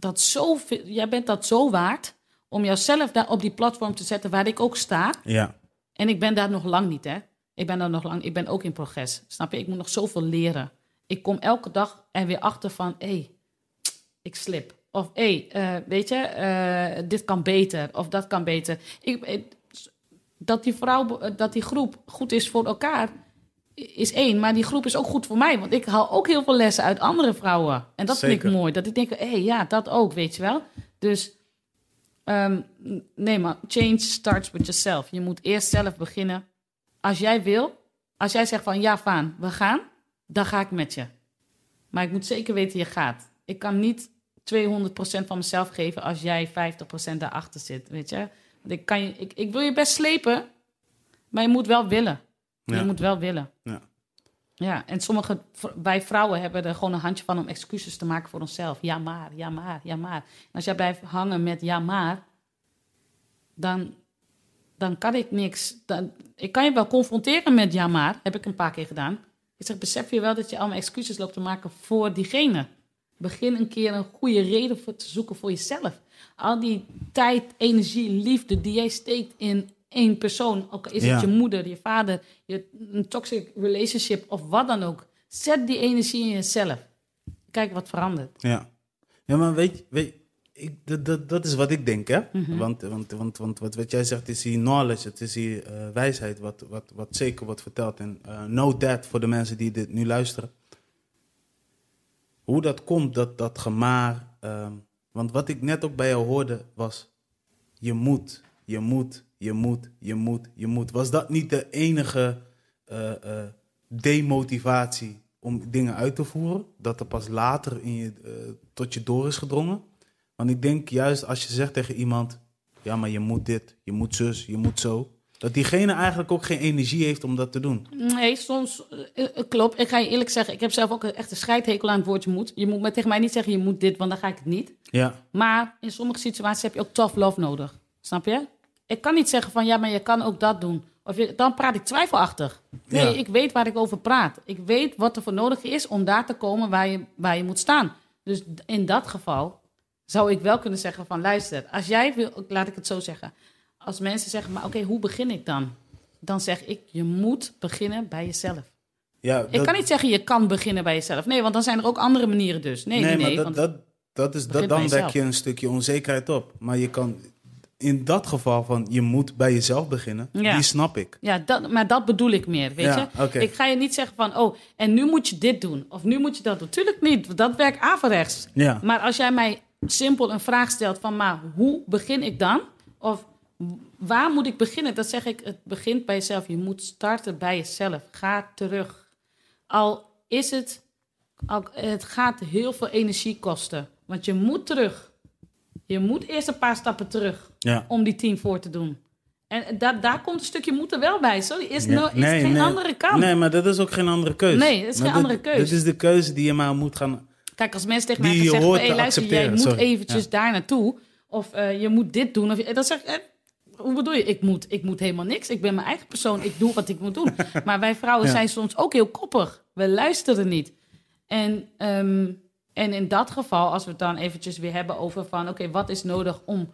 dat zo, jij bent dat zo waard om jouzelf daar op die platform te zetten waar ik ook sta. Ja. En ik ben daar nog lang niet, hè? Ik ben daar nog lang, ik ben ook in progress. Snap je? Ik moet nog zoveel leren. Ik kom elke dag er weer achter van, hé, hey, ik slip. Of hé, hey, eh, weet je, eh, dit kan beter. Of dat kan beter. Ik, eh, dat die vrouw, dat die groep goed is voor elkaar, is één. Maar die groep is ook goed voor mij. Want ik haal ook heel veel lessen uit andere vrouwen. En dat vind ik mooi. Dat ik denk, hé, hey, ja, dat ook, weet je wel. Dus ehm, nee, maar change starts with yourself. Je moet eerst zelf beginnen. Als jij wil, als jij zegt van ja, Vaan, we gaan, dan ga ik met je. Maar ik moet zeker weten, je gaat. Ik kan niet 200% van mezelf geven als jij 50% daarachter zit, weet je. Want ik, kan je ik, ik wil je best slepen, maar je moet wel willen. Je moet wel willen. Ja. ja, en sommige, wij vrouwen hebben er gewoon een handje van om excuses te maken voor onszelf. Ja maar, ja maar, ja maar. als jij blijft hangen met ja maar, dan, dan kan ik niks. Dan, ik kan je wel confronteren met ja maar, heb ik een paar keer gedaan. Ik zeg, besef je wel dat je allemaal excuses loopt te maken voor diegene? Begin een keer een goede reden te zoeken voor jezelf. Al die tijd, energie, liefde die jij steekt in één persoon, ook is het je moeder, je vader, je, een toxic relationship of wat dan ook. Zet die energie in jezelf. Kijk wat verandert. Ja, ja maar weet, weet ik, dat, dat, dat is wat ik denk, hè? Mhm. want, want, want, want wat, wat jij zegt is hier knowledge, het is hier eh, wijsheid, wat, wat, wat zeker wordt verteld. En uh, no voor de mensen die dit nu luisteren. Hoe dat komt, dat, dat gemaar. Ehm, want wat ik net ook bij jou hoorde was: je moet je moet, je moet, je moet, je moet. Was dat niet de enige eh, eh, demotivatie om dingen uit te voeren? Dat er pas later in je, eh, tot je door is gedrongen? Want ik denk juist als je zegt tegen iemand: ja, maar je moet dit, je moet zus, je moet zo. Dat diegene eigenlijk ook geen energie heeft om dat te doen. Nee, soms klopt. Ik ga je eerlijk zeggen, ik heb zelf ook echt een scheidhekel aan het woordje moet. Je moet tegen mij niet zeggen je moet dit, want dan ga ik het niet. Ja. Maar in sommige situaties heb je ook tough love nodig. Snap je? Ik kan niet zeggen van ja, maar je kan ook dat doen. Of je, dan praat ik twijfelachtig. Nee, ik weet waar ik over praat. Ik weet wat er voor nodig is om daar te komen waar je, waar je moet staan. Dus in dat geval zou ik wel kunnen zeggen van luister, als jij wil, laat ik het zo zeggen. Als mensen zeggen, maar oké, hoe begin ik dan? Dan zeg ik, je moet beginnen bij jezelf. Ja, Ik kan niet zeggen, je kan beginnen bij jezelf. Nee, want dan zijn er ook andere manieren dus. Nee, nee, nee nee, dat, want... dat, is, dat, dan dek je een stukje onzekerheid op. Maar je kan, in dat geval van je moet bij jezelf beginnen, ja. die snap ik. Ja, dat, maar dat bedoel ik meer, weet je. Okay. Ik ga je niet zeggen van, oh, en nu moet je dit doen. Of nu moet je dat doen. Tuurlijk niet, dat werkt averechts. Ja. Maar als jij mij simpel een vraag stelt van, maar hoe begin ik dan? Of waar moet ik beginnen? dan zeg ik, het begint bij jezelf. Je moet starten bij jezelf. Ga terug. Al is het, al, het gaat heel veel energie kosten. Want je moet terug. Je moet eerst een paar stappen terug om die tien voor te doen. En daar komt een stukje moeten wel bij. Sorry, is, no, is geen andere kant. Nee, maar dat is ook geen andere keuze. Nee, dat is geen andere keuze. Dit is de keuze die je maar moet gaan... Kijk, als mensen tegen mij zeggen... hey, luister, jij moet eventjes daar naartoe. Of eh, je moet dit doen. Of, dat zeg eh, hoe bedoel je? Ik moet, ik moet helemaal niks. Ik ben mijn eigen persoon. Ik doe wat ik moet doen. *laughs* maar wij vrouwen zijn soms ook heel koppig. We luisteren niet. En ehm, en in dat geval, als we het dan eventjes weer hebben over van... oké, wat is nodig om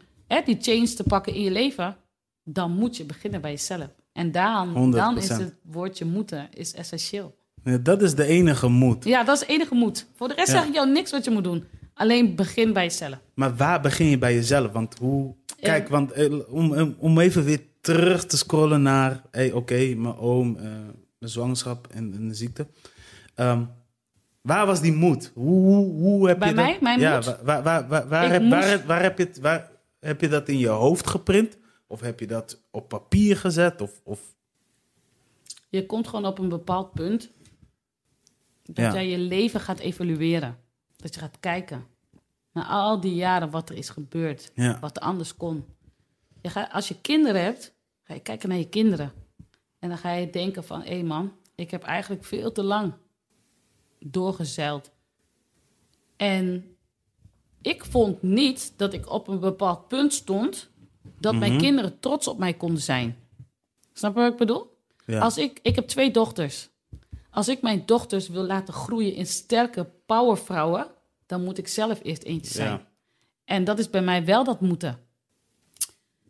die change te pakken in je leven? Dan moet je beginnen bij jezelf. En dan, dan is het woordje moeten is essentieel. dat is de enige moed. Ja, dat is de enige moed. Voor de rest zeg ik jou niks wat je moet doen. Alleen begin bij jezelf. Maar waar begin je bij jezelf? Want hoe... Kijk, want eh, om, om even weer terug te scrollen naar... Hey, oké, mijn oom, eh, mijn zwangerschap en, de ziekte. Um, Waar was die moed? Hoe, hoe, heb Bij je mij? Dat, Mijn ja, Waar, waar, waar, heb, je waar heb je dat in je hoofd geprint? Of heb je dat op papier gezet? Of, of... Je komt gewoon op een bepaald punt dat jij je leven gaat evalueren. Dat je gaat kijken naar al die jaren wat er is gebeurd, wat anders kon. Je gaat, als je kinderen hebt, ga je kijken naar je kinderen. En dan ga je denken van, hé hey man, ik heb eigenlijk veel te lang doorgezeild. En ik vond niet dat ik op een bepaald punt stond dat mijn mhm. kinderen trots op mij konden zijn. Snap je wat ik bedoel? Als ik, ik heb twee dochters. Als ik mijn dochters wil laten groeien in sterke powervrouwen, dan moet ik zelf eerst eentje zijn. En dat is bij mij wel dat moeten.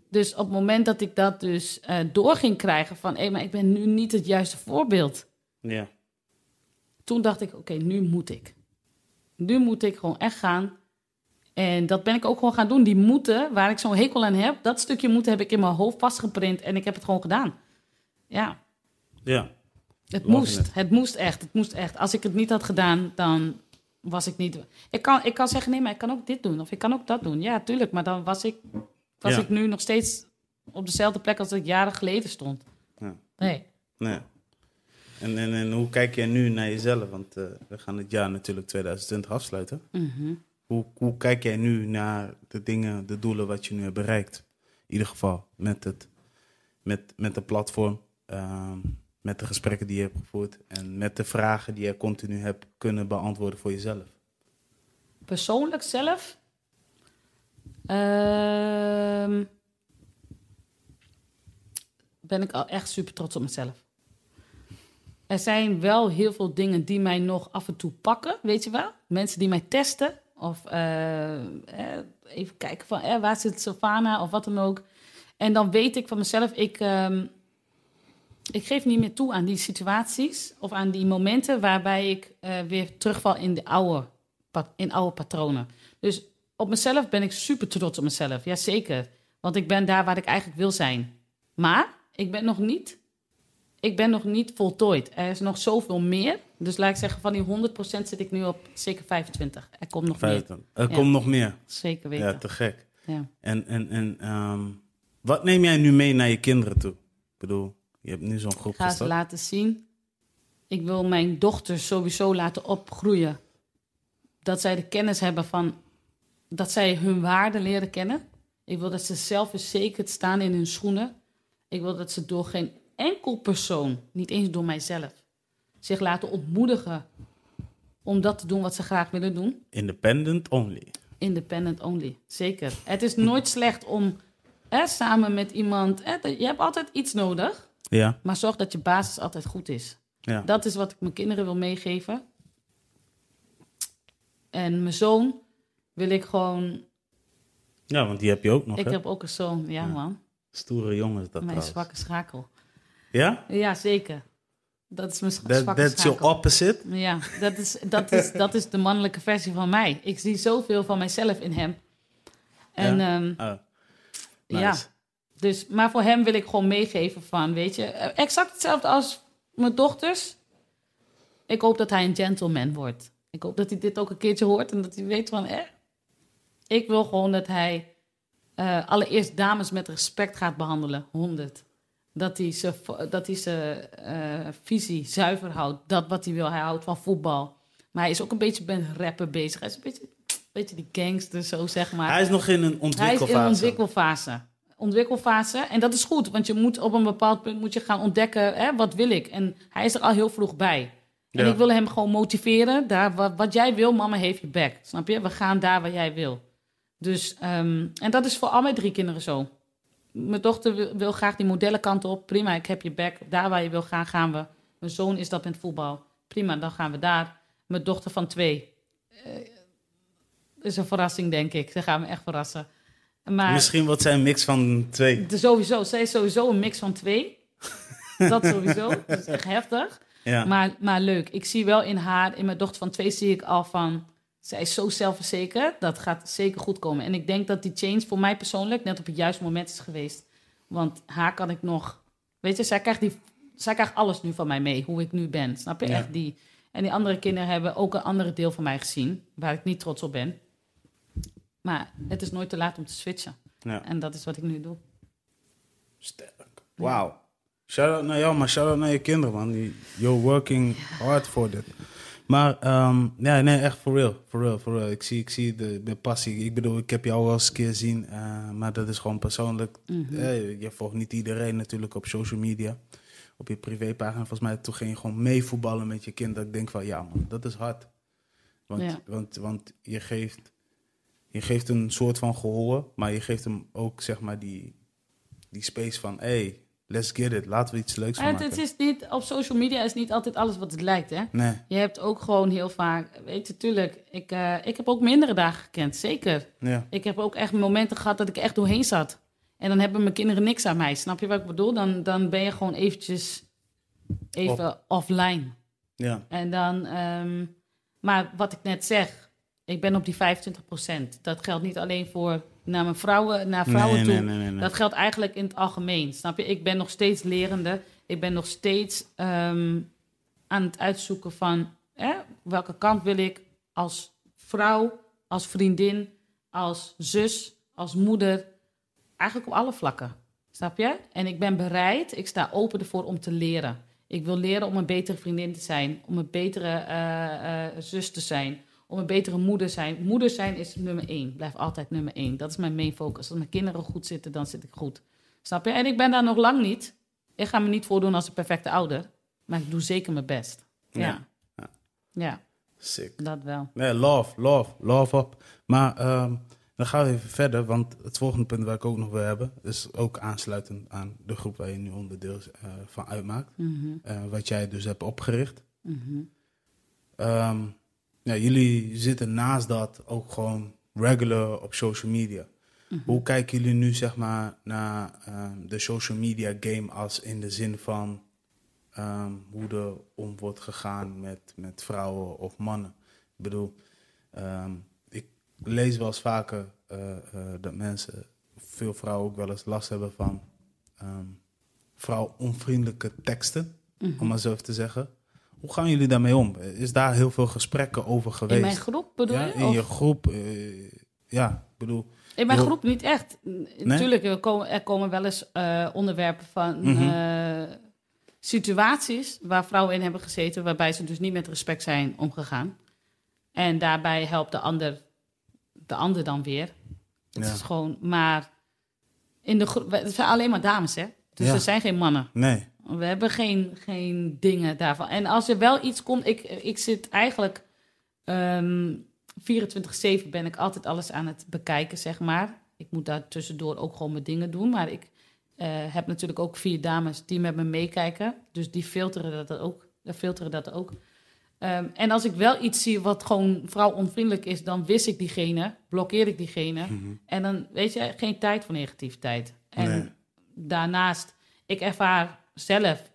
Dus op het moment dat ik dat dus uh, door ging krijgen van... hé, maar ik ben nu niet het juiste voorbeeld. Ja toen dacht ik, oké, nu moet ik. Nu moet ik gewoon echt gaan. En dat ben ik ook gewoon gaan doen. Die moeten, waar ik zo'n hekel aan heb, dat stukje moeten heb ik in mijn hoofd vastgeprint en ik heb het gewoon gedaan. Ja. Ja. Het moest. Het. moest echt. Het moest echt. Als ik het niet had gedaan, dan was ik niet. Ik kan, ik kan zeggen, nee, maar ik kan ook dit doen of ik kan ook dat doen. Ja, tuurlijk. Maar dan was ik, was ik nu nog steeds op dezelfde plek als ik jaren geleden stond. Nee. Nee. En, en, en hoe kijk jij nu naar jezelf? Want eh, we gaan het jaar natuurlijk 2020 afsluiten. Mhm. hoe, hoe kijk jij nu naar de dingen, de doelen wat je nu hebt bereikt? In ieder geval met het met, met de platform, ehm, met de gesprekken die je hebt gevoerd en met de vragen die je continu hebt kunnen beantwoorden voor jezelf? Persoonlijk zelf? Ehm, ben ik al echt super trots op mezelf er zijn wel heel veel dingen die mij nog af en toe pakken, weet je wel? Mensen die mij testen of eh, eh, even kijken van eh, waar zit Sylvana of wat dan ook. En dan weet ik van mezelf, ik, ehm, ik geef niet meer toe aan die situaties of aan die momenten waarbij ik weer terugval in de oude, in oude patronen. Dus op mezelf ben ik super trots op mezelf, jazeker. Want ik ben daar waar ik eigenlijk wil zijn. Maar ik ben nog niet ik ben nog niet voltooid. Er is nog zoveel meer. Dus laat ik zeggen, van die 100% zit ik nu op zeker 25. Er komt nog meer. Er komt nog meer. Zeker weten. Ja, te gek. Ja. En, en, en ehm, wat neem jij nu mee naar je kinderen toe? Ik bedoel, je hebt nu zo'n groep Ga ze laten zien. Ik wil mijn dochters sowieso laten opgroeien. Dat zij de kennis hebben van... Dat zij hun waarde leren kennen. Ik wil dat ze zelfverzekerd staan in hun schoenen. Ik wil dat ze door geen enkel persoon, niet eens door mijzelf, zich laten ontmoedigen om dat te doen wat ze graag willen doen. Independent only. Independent only, zeker. Het is nooit slecht om hè, samen met iemand. Hè, je hebt altijd iets nodig, ja. maar zorg dat je basis altijd goed is. Ja. Dat is wat ik mijn kinderen wil meegeven. En mijn zoon wil ik gewoon. Ja, want die heb je ook nog. Ik heb ook een zoon, ja, man. Stoere jongen is dat. Mijn zwakke schakel. Ja? Ja, zeker. Dat is mijn that, That's your opposite? Ja, dat is, dat, is, *laughs* dat is de mannelijke versie van mij. Ik zie zoveel van mijzelf in hem. En ehm, oh, ja. ja. Dus, maar voor hem wil ik gewoon meegeven van, weet je, eh, exact hetzelfde als mijn dochters. Ik hoop dat hij een gentleman wordt. Ik hoop dat hij dit ook een keertje hoort en dat hij weet van, eh, ik wil gewoon dat hij eh, allereerst dames met respect gaat behandelen. 100 dat hij zijn, dat hij zijn eh, visie zuiver houdt. Dat wat hij wil. Hij houdt van voetbal. Maar hij is ook een beetje met rappen bezig. Hij is een beetje, beetje die gangster, zo zeg maar. Hij is nog in een ontwikkelfase. Hij is in een ontwikkelfase. Ontwikkelfase. En dat is goed, want je moet op een bepaald punt moet je gaan ontdekken, hè, wat wil ik? En hij is er al heel vroeg bij. En ik wil hem gewoon motiveren. Daar, wat, jij wil, mama heeft je back. Snap je? We gaan daar waar jij wil. Dus, ehm, en dat is voor al mijn drie kinderen zo mijn dochter wil, graag die modellenkant op. Prima, ik heb je back. Daar waar je wil gaan, gaan we. Mijn zoon is dat het voetbal. Prima, dan gaan we daar. Mijn dochter van twee. Uh, is een verrassing, denk ik. Ze gaan me echt verrassen. Maar, Misschien wordt zij een mix van twee. De, sowieso, zij is sowieso een mix van twee. *laughs* dat sowieso. Dat is echt heftig. Ja. Maar, maar leuk. Ik zie wel in haar, in mijn dochter van twee, zie ik al van zij is zo zelfverzekerd. Dat gaat zeker goed komen. En ik denk dat die change voor mij persoonlijk net op het juiste moment is geweest. Want haar kan ik nog. Weet je, zij krijgt, die, zij krijgt alles nu van mij mee, hoe ik nu ben. Snap je? Echt die. En die andere kinderen hebben ook een ander deel van mij gezien, waar ik niet trots op ben. Maar het is nooit te laat om te switchen. Ja. En dat is wat ik nu doe. Sterk. Wauw. Shout-out naar jou, maar shout-out naar je kinderen, man. You're working hard for that. Maar ehm, ja, nee, echt for real. For real, for real. Ik zie, ik zie de, de passie. Ik bedoel, ik heb jou al eens een keer zien, eh, maar dat is gewoon persoonlijk. Mhm. Eh, je volgt niet iedereen natuurlijk op social media. Op je privépagina, volgens mij, toen ging je gewoon meevoetballen met je kind. Dat ik denk van, ja man, dat is hard. Want, want, want je, geeft, je geeft een soort van gehoor, maar je geeft hem ook, zeg maar, die, die space van... Hey, let's get it. Laten we iets leuks en maken. Het is niet, op social media is niet altijd alles wat het lijkt, hè? Nee. Je hebt ook gewoon heel vaak, weet je, tuurlijk, ik, eh, ik heb ook mindere dagen gekend, zeker. Ja. Ik heb ook echt momenten gehad dat ik echt doorheen zat. En dan hebben mijn kinderen niks aan mij. Snap je wat ik bedoel? Dan, dan ben je gewoon eventjes even offline. Ja. En dan, ehm, maar wat ik net zeg, ik ben op die 25%. Dat geldt niet alleen voor naar, mijn vrouwen, naar vrouwen toe. dat geldt eigenlijk in het algemeen. Snap je? Ik ben nog steeds lerende. Ik ben nog steeds ehm, aan het uitzoeken van hè, welke kant wil ik als vrouw, als vriendin, als zus, als moeder. Eigenlijk op alle vlakken. Snap je? En ik ben bereid, ik sta open ervoor om te leren. Ik wil leren om een betere vriendin te zijn, om een betere eh, eh, zus te zijn, om een betere moeder zijn. Moeder zijn is nummer één. Blijf altijd nummer één. Dat is mijn main focus. Als mijn kinderen goed zitten, dan zit ik goed. Snap je? En ik ben daar nog lang niet. Ik ga me niet voordoen als een perfecte ouder. Maar ik doe zeker mijn best. Ja. Ja. ja. Sick. Dat wel. Nee, love, love, love up. Maar dan ehm, gaan we even verder. Want het volgende punt waar ik ook nog wil hebben... is ook aansluitend aan de groep waar je nu onderdeel eh, van uitmaakt. Mhm. Eh, wat jij dus hebt opgericht. Mhm. Ehm, ja, jullie zitten naast dat ook gewoon regular op social media. Mhm. Hoe kijken jullie nu zeg maar naar ehm, de social media game als in de zin van ehm, hoe er om wordt gegaan met, met vrouwen of mannen? Ik bedoel, ehm, ik lees wel eens vaker eh, eh, dat mensen, veel vrouwen ook wel eens last hebben van onvriendelijke teksten, om mhm. maar zo even te zeggen. Hoe gaan jullie daarmee om? Is daar heel veel gesprekken over geweest? In mijn groep bedoel ja, je? In je groep, eh, ja, ik bedoel... In mijn groep niet echt. Natuurlijk, er komen, er komen wel eens eh, onderwerpen van mhm. eh, situaties waar vrouwen in hebben gezeten, waarbij ze dus niet met respect zijn omgegaan. En daarbij helpt de ander, de ander dan weer. Het is gewoon, maar in de groep, het zijn alleen maar dames, hè? Dus er zijn geen mannen. Nee. We hebben geen, geen dingen daarvan. En als er wel iets komt, ik, ik zit eigenlijk 24-7 ehm, ben ik altijd alles aan het bekijken, zeg maar. Ik moet daar tussendoor ook gewoon mijn dingen doen. Maar ik eh, heb natuurlijk ook vier dames die met me meekijken. Dus die filteren dat ook. Filteren dat ook. Ehm, en als ik wel iets zie wat gewoon onvriendelijk is, dan wist ik diegene, blokkeer ik diegene. Mhm. En dan weet je, geen tijd voor negativiteit. En daarnaast, ik ervaar zelf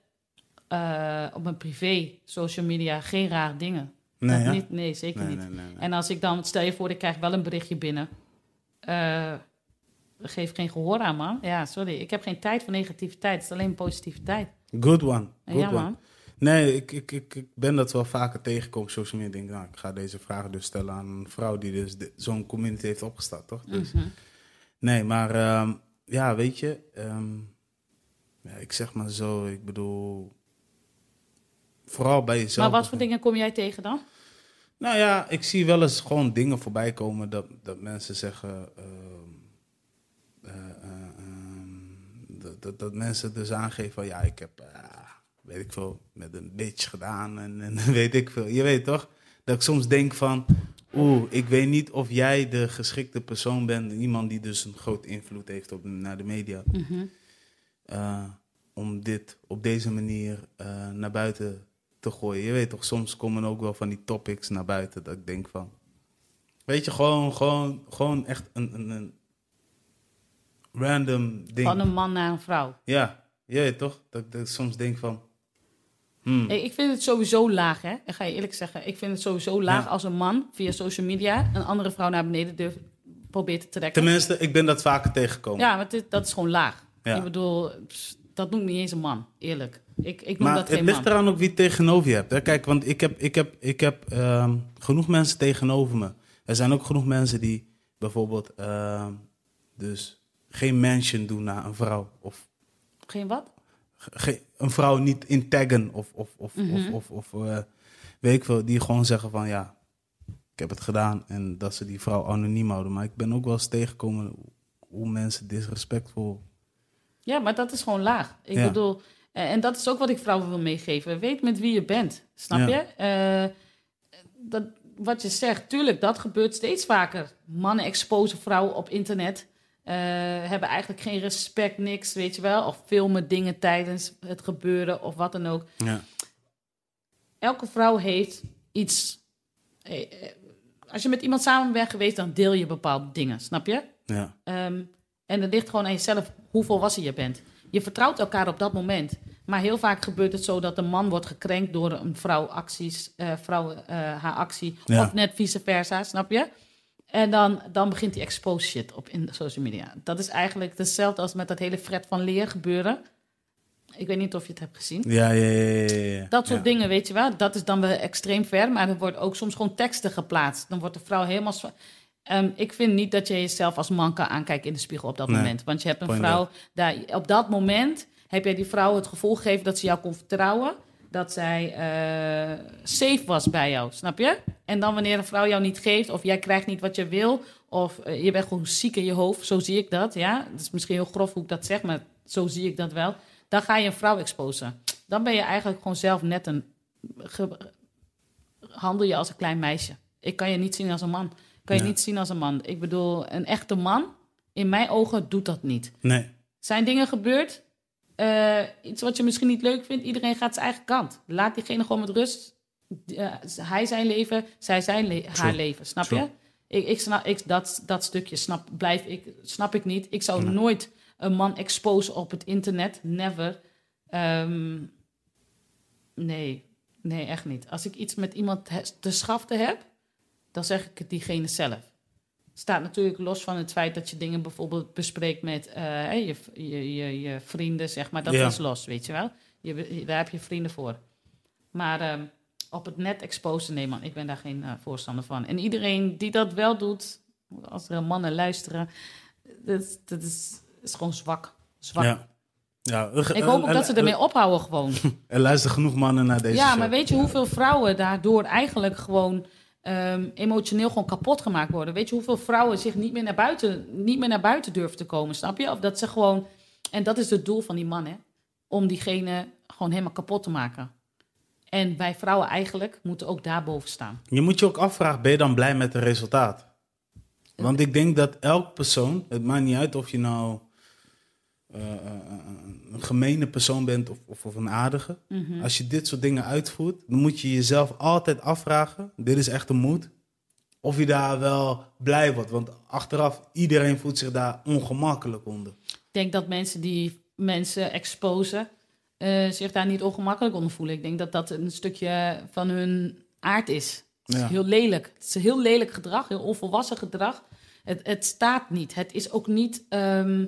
eh, op mijn privé social media geen raar dingen. Nee, niet, nee zeker niet. en als ik dan, stel je voor, ik krijg wel een berichtje binnen. Eh, geef geen gehoor aan, man. Ja, sorry. Ik heb geen tijd voor negativiteit. Het is alleen positiviteit. Good one. Good ja, one. Man. Nee, ik, ik, ik, ben dat wel vaker tegengekomen social media. Denk, nou, ik ga deze vragen dus stellen aan een vrouw die dus zo'n community heeft opgestart, toch? Dus, mhm. Nee, maar ehm, ja, weet je... Ehm, ja, ik zeg maar zo, ik bedoel, vooral bij jezelf. Maar wat voor dingen kom jij tegen dan? Nou ja, ik zie wel eens gewoon dingen voorbij komen dat, dat mensen zeggen. Ehm, eh, eh, ehm, dat, dat, mensen dus aangeven van ja, ik heb, eh, weet ik veel, met een bitch gedaan en, en *laughs* weet ik veel. Je weet toch? Dat ik soms denk van, oeh, ik weet niet of jij de geschikte persoon bent. Iemand die dus een groot invloed heeft op, naar de media. Mm eh, om dit op deze manier eh, naar buiten te gooien. Je weet toch, soms komen ook wel van die topics naar buiten dat ik denk van... Weet je, gewoon, gewoon, gewoon echt een, een, een random ding. Van een man naar een vrouw. Ja, je weet toch? Dat, dat ik soms denk van... Hmm. Ik vind het sowieso laag, hè? Ik ga je eerlijk zeggen. Ik vind het sowieso laag als een man via social media een andere vrouw naar beneden durft, probeert te trekken. Tenminste, ik ben dat vaker tegengekomen. Ja, maar dat is gewoon laag. Ik bedoel, dat noem ik niet eens een man, eerlijk. Ik, ik noem dat geen het ligt eraan ook wie tegenover je hebt. Kijk, want ik heb, ik heb, ik heb ehm, genoeg mensen tegenover me. Er zijn ook genoeg mensen die bijvoorbeeld ehm, dus geen mention doen naar een vrouw. Of, geen wat? een vrouw niet intaggen of, of, of, of, mhm. of, of eh, weet ik veel. Die gewoon zeggen van ja, ik heb het gedaan. En dat ze die vrouw anoniem houden. Maar ik ben ook wel eens tegengekomen hoe mensen disrespectvol ja, maar dat is gewoon laag. Ik bedoel, eh, en dat is ook wat ik vrouwen wil meegeven. Weet met wie je bent, snap je? Eh, dat, wat je zegt, tuurlijk, dat gebeurt steeds vaker. Mannen exposen vrouwen op internet. Uh, hebben eigenlijk geen respect, niks, weet je wel. Of filmen dingen tijdens het gebeuren of wat dan ook. Ja. Elke vrouw heeft iets. Als je met iemand samen bent geweest, dan deel je bepaalde dingen, snap je? Ja. Ehm, en het ligt gewoon aan jezelf hoe volwassen je bent. Je vertrouwt elkaar op dat moment. Maar heel vaak gebeurt het zo dat een man wordt gekrenkt door een vrouw, acties, eh, vrouw eh, haar actie. Ja. Of net vice versa, snap je? En dan, dan begint die expose shit op in social media. Dat is eigenlijk hetzelfde als met dat hele Fred van Leer gebeuren. Ik weet niet of je het hebt gezien. Ja, ja, ja. ja, Dat soort dingen, weet je wel. Dat is dan wel extreem ver. Maar er wordt ook soms gewoon teksten geplaatst. Dan wordt de vrouw helemaal... Ehm, ik vind niet dat je jezelf als man kan aankijken in de spiegel op dat moment. Want je hebt een vrouw, daar, op dat moment heb jij die vrouw het gevoel gegeven dat ze jou kon vertrouwen. Dat zij uh, safe was bij jou, snap je? En dan wanneer een vrouw jou niet geeft, of jij krijgt niet wat je wil, of eh, je bent gewoon ziek in je hoofd, zo zie ik dat, ja. Dat is misschien heel grof hoe ik dat zeg, maar zo zie ik dat wel. Dan ga je een vrouw exposen. Dan ben je eigenlijk gewoon zelf net een. handel je als een klein meisje. Ik kan je niet zien als een man kan je niet zien als een man. Ik bedoel, een echte man, in mijn ogen, doet dat niet. Nee. Zijn dingen gebeurd, eh, iets wat je misschien niet leuk vindt, iedereen gaat zijn eigen kant. Laat diegene gewoon met rust. Eh, hij zijn leven, zij zijn haar leven, snap je? Ik, ik snap, ik, dat, dat stukje snap, blijf ik, snap ik niet. Ik zou nooit een man exposen op het internet, never. Ehm, nee, nee, echt niet. Als ik iets met iemand te schaften heb, dan zeg ik het diegene zelf. Staat natuurlijk los van het feit dat je dingen bijvoorbeeld bespreekt met eh, je, je, je, je, vrienden, zeg maar. Dat is los, weet je wel. Je, daar heb je vrienden voor. Maar ehm, op het net exposen, nee man, ik ben daar geen eh, voorstander van. En iedereen die dat wel doet, als er mannen luisteren, dat, dat is, is gewoon zwak. Zwak. Ja. Ja, ik hoop ook dat ze ermee ophouden gewoon. *laughs* Er luisteren genoeg mannen naar deze Ja, maar weet je hoeveel vrouwen daardoor eigenlijk gewoon Ehm, emotioneel gewoon kapot gemaakt worden. Weet je hoeveel vrouwen zich niet meer naar buiten, niet meer naar buiten durven te komen, snap je? Of dat ze gewoon. En dat is het doel van die man, hè? Om diegene gewoon helemaal kapot te maken. En wij vrouwen eigenlijk moeten ook daarboven staan. Je moet je ook afvragen, ben je dan blij met het resultaat? Want ik denk dat elk persoon, het maakt niet uit of je nou eh, eh, eh, een gemene persoon bent of, of, of een aardige. Mhm. Als je dit soort dingen uitvoert, dan moet je jezelf altijd afvragen: dit is echt een moed. Of je daar wel blij wordt. Want achteraf, iedereen voelt zich daar ongemakkelijk onder. Ik denk dat mensen die mensen exposen, zich daar niet ongemakkelijk onder voelen. Ik denk dat dat een stukje van hun aard is. Het is heel lelijk. Het is heel lelijk gedrag, heel onvolwassen gedrag. Het, het staat niet. Het is ook niet. Ehm,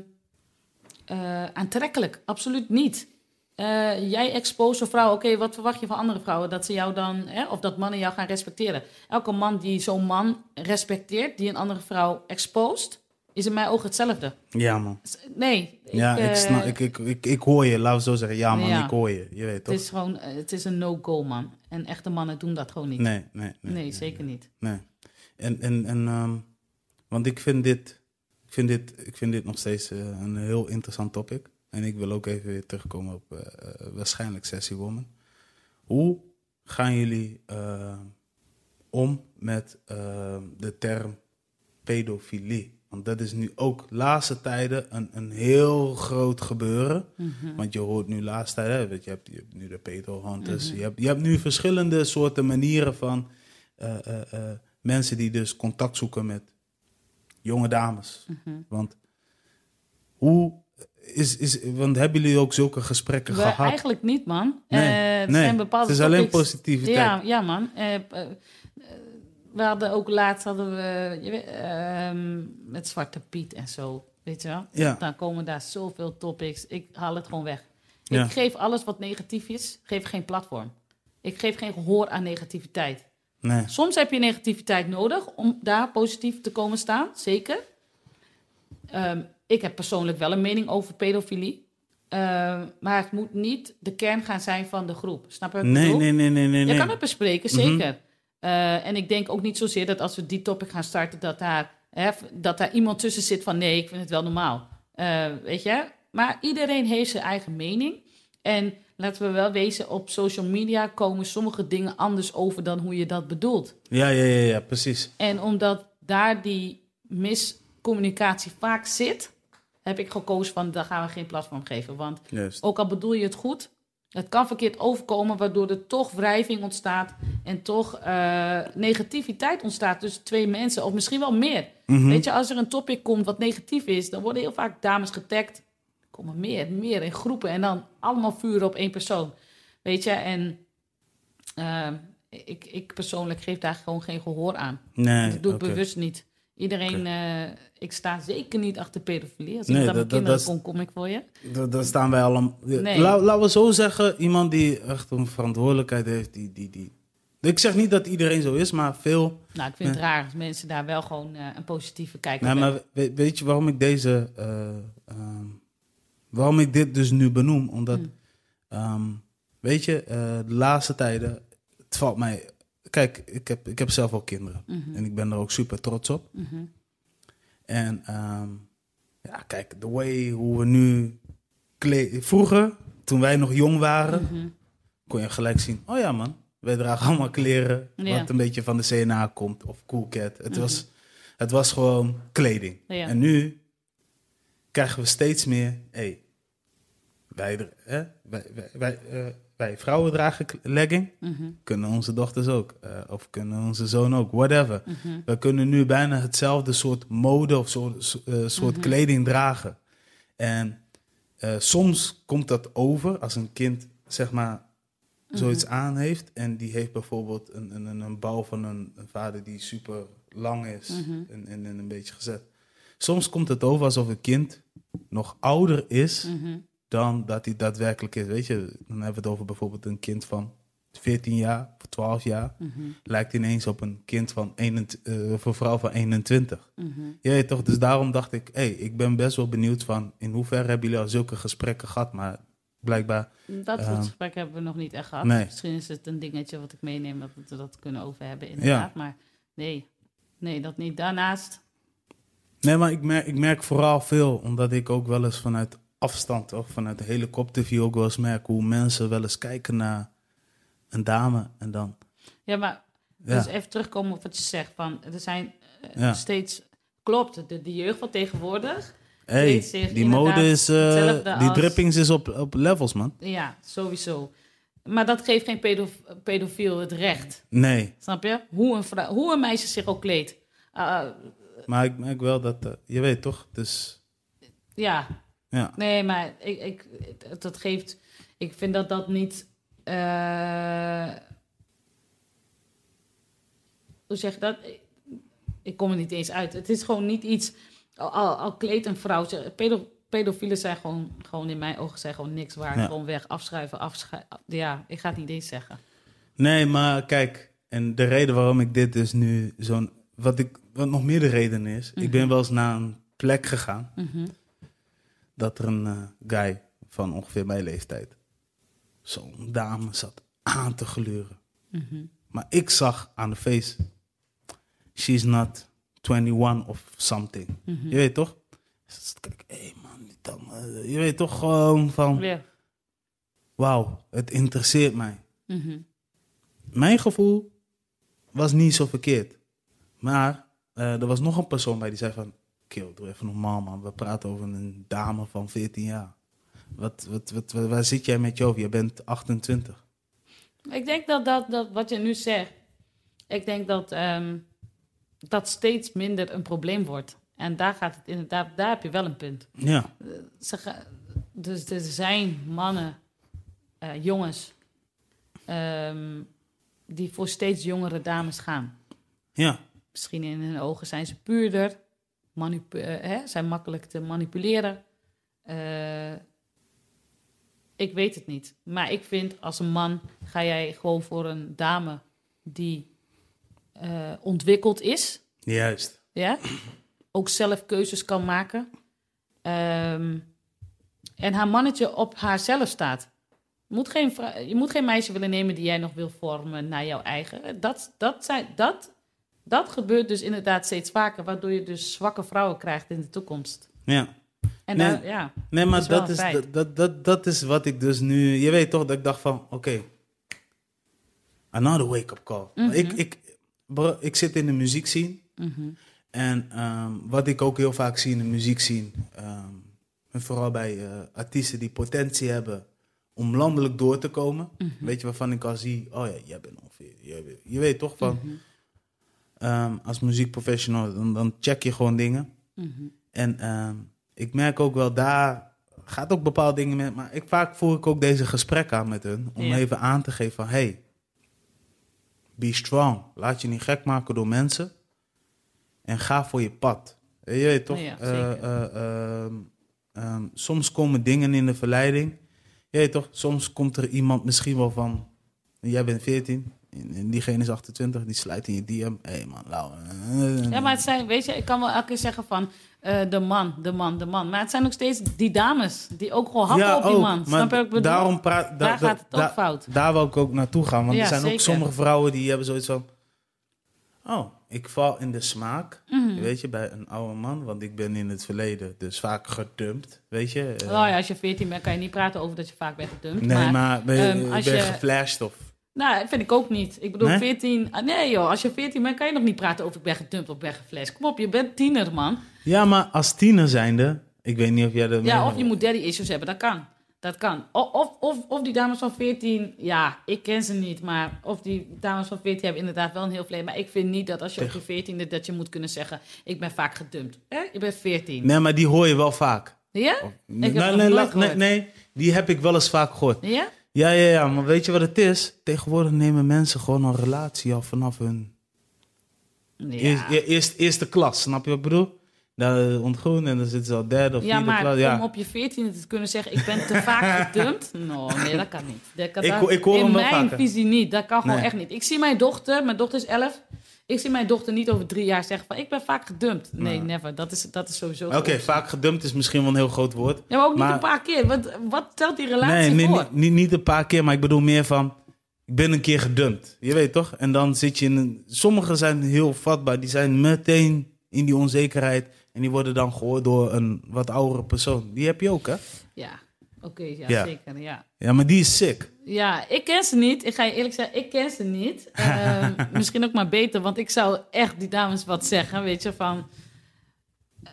eh, aantrekkelijk. Absoluut niet. Eh, jij expose een vrouw, oké, wat verwacht je van andere vrouwen? Dat ze jou dan, hè, of dat mannen jou gaan respecteren. Elke man die zo'n man respecteert, die een andere vrouw expost, is in mijn ogen hetzelfde. Ja, man. Nee. Ik, ja, ik, eh, snap, ik, ik, ik, hoor je, laten we zo zeggen. Ja, man, ik hoor je. Je weet toch? Het is gewoon, het is een no-go, man. En echte mannen doen dat gewoon niet. Nee, nee. Nee, nee, zeker niet. Nee. En, en, en ehm, want ik vind dit vind dit, ik vind dit nog steeds eh, een heel interessant topic. En ik wil ook even weer terugkomen op eh, eh, waarschijnlijk Sessie Woman. Hoe gaan jullie om met de term pedofilie? Want dat is nu ook laatste tijden een, een heel groot gebeuren. Mhm. Want je hoort nu laatste tijden, weet je, hebt, je nu de pedo Mm je, hebt, je hebt nu verschillende soorten manieren van mensen die dus contact zoeken met jonge dames. Mhm. Want hoe is, is, want hebben jullie ook zulke gesprekken gehad? Eigenlijk niet, man. Nee, uh, eh, het nee. zijn bepaalde. Het is alleen positiviteit. Ja, ja man. Eh, eh, we hadden ook laatst hadden we ehm, met Zwarte Piet en zo, weet je wel? Ja. Dan komen daar zoveel topics. Ik haal het gewoon weg. Ik geef alles wat negatief is, geef geen platform. Ik geef geen gehoor aan negativiteit. Soms heb je negativiteit nodig om daar positief te komen staan, zeker. Ehm, ik heb persoonlijk wel een mening over pedofilie. Ehm, maar het moet niet de kern gaan zijn van de groep. Snap je? Nee, nee, nee, nee, nee, Je kan het bespreken, mhm. zeker. Eh, en ik denk ook niet zozeer dat als we die topic gaan starten, dat daar, hè, dat daar iemand tussen zit van nee, ik vind het wel normaal. Eh, weet je? Maar iedereen heeft zijn eigen mening. En laten we wel wezen, op social media komen sommige dingen anders over dan hoe je dat bedoelt. Ja, ja, ja, ja precies. En omdat daar die miscommunicatie vaak zit, heb ik gekozen van daar gaan we geen platform geven. Want ook al bedoel je het goed, het kan verkeerd overkomen, waardoor er toch wrijving ontstaat en toch eh, negativiteit ontstaat tussen twee mensen, of misschien wel meer. Mhm. Weet je, als er een topic komt wat negatief is, dan worden heel vaak dames getagd komen meer, meer in groepen en dan allemaal vuren op één persoon. Weet je, en ehm, ik, ik persoonlijk geef daar gewoon geen gehoor aan. Nee, dat doe ik bewust niet. Iedereen, okay. Eh, ik sta zeker niet achter pedofilie. Als ik dat, mijn kinderen kom, kom ik voor je. Dan staan wij allemaal... Nee. laten we zo zeggen, iemand die echt een verantwoordelijkheid heeft, die, die, die... Ik zeg niet dat iedereen zo is, maar veel... Nou, ik vind het raar als mensen daar wel gewoon eh, een positieve kijk op hebben. maar weet, weet, je waarom ik deze eh, ehm, waarom ik dit dus nu benoem, omdat, hmm. ehm, weet je, eh, de laatste tijden, het valt mij. Kijk, ik heb, ik heb zelf al kinderen mhm. en ik ben er ook super trots op. Mhm. En ehm, ja, kijk, de way hoe we nu kleden. Vroeger, toen wij nog jong waren, mhm. kon je gelijk zien: oh ja, man, wij dragen *laughs* allemaal kleren. Wat een beetje van de CNA komt of Cool Cat. Het, was, het was gewoon kleding. En nu krijgen we steeds meer. Hey, eh, wij, vrouwen dragen legging. Mhm. Kunnen onze dochters ook. Eh, of kunnen onze zoon ook. Whatever. Mhm. We kunnen nu bijna hetzelfde soort mode of eh, soort, soort mhm. kleding dragen. En soms komt dat over als een kind, zeg maar, zoiets aan heeft. En die heeft bijvoorbeeld een, een, een bouw van een, vader die super lang is en, en, en, een beetje gezet. Soms komt het over alsof een kind nog ouder is dan dat hij daadwerkelijk is. Weet je, dan hebben we het over bijvoorbeeld een kind van 14 jaar of 12 jaar. Mhm. Lijkt ineens op een kind van 21, uh, eh, een vrouw van 21. Mm toch? Dus daarom dacht ik, hey, ik ben best wel benieuwd van in hoeverre hebben jullie al zulke gesprekken gehad, maar blijkbaar. Dat soort eh, gesprekken hebben we nog niet echt gehad. Misschien is het een dingetje wat ik meeneem dat we dat kunnen over hebben, inderdaad. Maar nee, nee, dat niet. Daarnaast. Nee, maar ik merk, ik merk vooral veel, omdat ik ook wel eens vanuit afstand toch vanuit de helikopterview ook wel eens merk hoe mensen wel eens kijken naar een dame en dan. Ja, maar dus even terugkomen op wat je zegt. Van, er zijn eh, steeds. Klopt, de, de jeugd van tegenwoordig. Hey, die mode is. Eh, die drippings is op, op levels, man. Ja, sowieso. Maar dat geeft geen pedof pedofiel het recht. Nee. Snap je? Hoe een, hoe een meisje zich ook kleedt. Uh, maar ik merk wel dat. Eh, je weet toch? Dus. Ja, ja. Nee, maar ik, ik, dat geeft. Ik vind dat dat niet. Eh, hoe zeg je dat? Ik kom er niet eens uit. Het is gewoon niet iets. Al, al kleedt een vrouw. Pedo, pedofielen zijn gewoon, gewoon in mijn ogen zijn gewoon niks waar Gewoon weg, afschrijven, Ja, ik ga het niet eens zeggen. Nee, maar kijk. En de reden waarom ik dit dus nu zo'n. Wat, ik, wat nog meer de reden is. Ik mhm. ben wel eens naar een plek gegaan. Mm dat er een eh, guy van ongeveer mijn leeftijd zo'n dame zat aan te gluren. Mhm. Maar ik zag aan de face, she's not 21 of something. Mhm. Je weet toch? kijk, hé hey man, dan, eh, je weet toch gewoon van, wauw, het interesseert mij. Mhm. Mijn gevoel was niet zo verkeerd. Maar eh, er was nog een persoon bij die zei van, doe even normaal man. We praten over een dame van 14 jaar. Wat, wat, wat, wat waar zit jij met je Je bent 28. Ik denk dat, dat, dat wat je nu zegt, ik denk dat ehm, dat steeds minder een probleem wordt. En daar gaat het inderdaad, daar heb je wel een punt. Ja. Eh, dus er zijn mannen, eh, jongens, ehm, die voor steeds jongere dames gaan. Ja. Misschien in hun ogen zijn ze puurder. Eh, hè, zijn makkelijk te manipuleren. Eh, ik weet het niet. Maar ik vind als een man ga jij gewoon voor een dame die eh, ontwikkeld is. Juist. Ja? Ook zelf keuzes kan maken. Ehm, en haar mannetje op haarzelf staat. Je moet, geen je moet geen meisje willen nemen die jij nog wil vormen naar jouw eigen. Dat, dat, zijn, dat dat gebeurt dus inderdaad steeds vaker, waardoor je dus zwakke vrouwen krijgt in de toekomst. Ja. En dan, ja, nee maar is dat is, dat, dat, dat, is wat ik dus nu. Je weet toch dat ik dacht van: oké, another wake-up call. Mhm. ik, ik, ik zit in de muziek zien. Mhm. En ehm, wat ik ook heel vaak zie in de muziek zien, ehm, vooral bij eh, artiesten die potentie hebben om landelijk door te komen, mhm. weet je waarvan ik al zie: oh ja, jij bent ongeveer. Je, je weet toch van. Ehm, als muziekprofessional, dan, check je gewoon dingen. Mhm. En ehm, ik merk ook wel, daar gaat ook bepaalde dingen mee. Maar ik, vaak voer ik ook deze gesprekken aan met hun. Om even aan te geven van, hey, be strong. Laat je niet gek maken door mensen. En ga voor je pad. Je weet toch? Eh, eh, ehm, soms komen dingen in de verleiding. Je weet toch? Soms komt er iemand misschien wel van... Jij bent 14, diegene is 28, die sluit in je DM. Hé man, lauw. Ja, maar het zijn, weet je, ik kan wel elke keer zeggen van... Eh, de man, de man, de man. Maar het zijn ook steeds die dames die ook gewoon happen op die man. Snap je bedoel? Daarom praat, daar gaat het ook fout. Daar wil ik ook naartoe gaan. Want er zijn ook sommige vrouwen die hebben zoiets van... Oh, ik val in de smaak, mhm. weet je, bij een oude man. Want ik ben in het verleden dus vaak gedumpt, weet je. oh ja, als je 14 bent kan je niet praten over dat je vaak bent gedumpt. Nee, maar, maar ben ehm, als ben je geflasht of nou, dat vind ik ook niet. Ik bedoel, 14. Ah, nee, joh, als je 14 bent, kan je nog niet praten over ik ben gedumpt of ben gefles. Kom op, je bent tiener, man. Ja, maar als tiener zijnde, ik weet niet of jij dat. Ja, of je moet daddy issues hebben, dat kan. Dat kan. Of, of, of die dames van 14, ja, ik ken ze niet, maar of die dames van 14 hebben inderdaad wel een heel vlees. Maar ik vind niet dat als je op je 14e dat je moet kunnen zeggen: Ik ben vaak gedumpt. Je bent 14. Nee, maar die hoor je wel vaak. Ja? nee, nee, nee, nee, die heb ik wel eens vaak gehoord. Ja? Ja, ja, ja, maar weet je wat het is? Tegenwoordig nemen mensen gewoon een relatie af vanaf hun ja. E-, eerste klas. Snap je wat ik bedoel? Daar ontgroen en dan zitten ze al derde of vierde klas. Ja, maar om op je veertiende te kunnen zeggen... ik ben te vaak *laughs* gedumpt. No, nee, dat kan niet. Dat kan ik, ik hoor in mijn visie niet. Dat kan gewoon echt niet. Ik zie mijn dochter. Mijn dochter is elf. Ik zie mijn dochter niet over drie jaar zeggen van ik ben vaak gedumpt. Nee, never. Dat is, dat is sowieso. Oké, vaak gedumpt is misschien wel een heel groot woord. Ja, maar ook niet een paar keer. Wat, wat telt die relatie nee, Nee, niet, niet een paar keer, maar ik bedoel meer van ik ben een keer gedumpt. Je weet toch? En dan zit je in een... Sommigen zijn heel vatbaar. Die zijn meteen in die onzekerheid. En die worden dan gehoord door een wat oudere persoon. Die heb je ook, hè? Ja, oké. ja, ja, zeker. Ja. ja, maar die is sick. Ja, ik ken ze niet. Ik ga je eerlijk zeggen, ik ken ze niet. *laughs* Ehm, misschien ook maar beter, want ik zou echt die dames wat zeggen, weet je, van... Eh,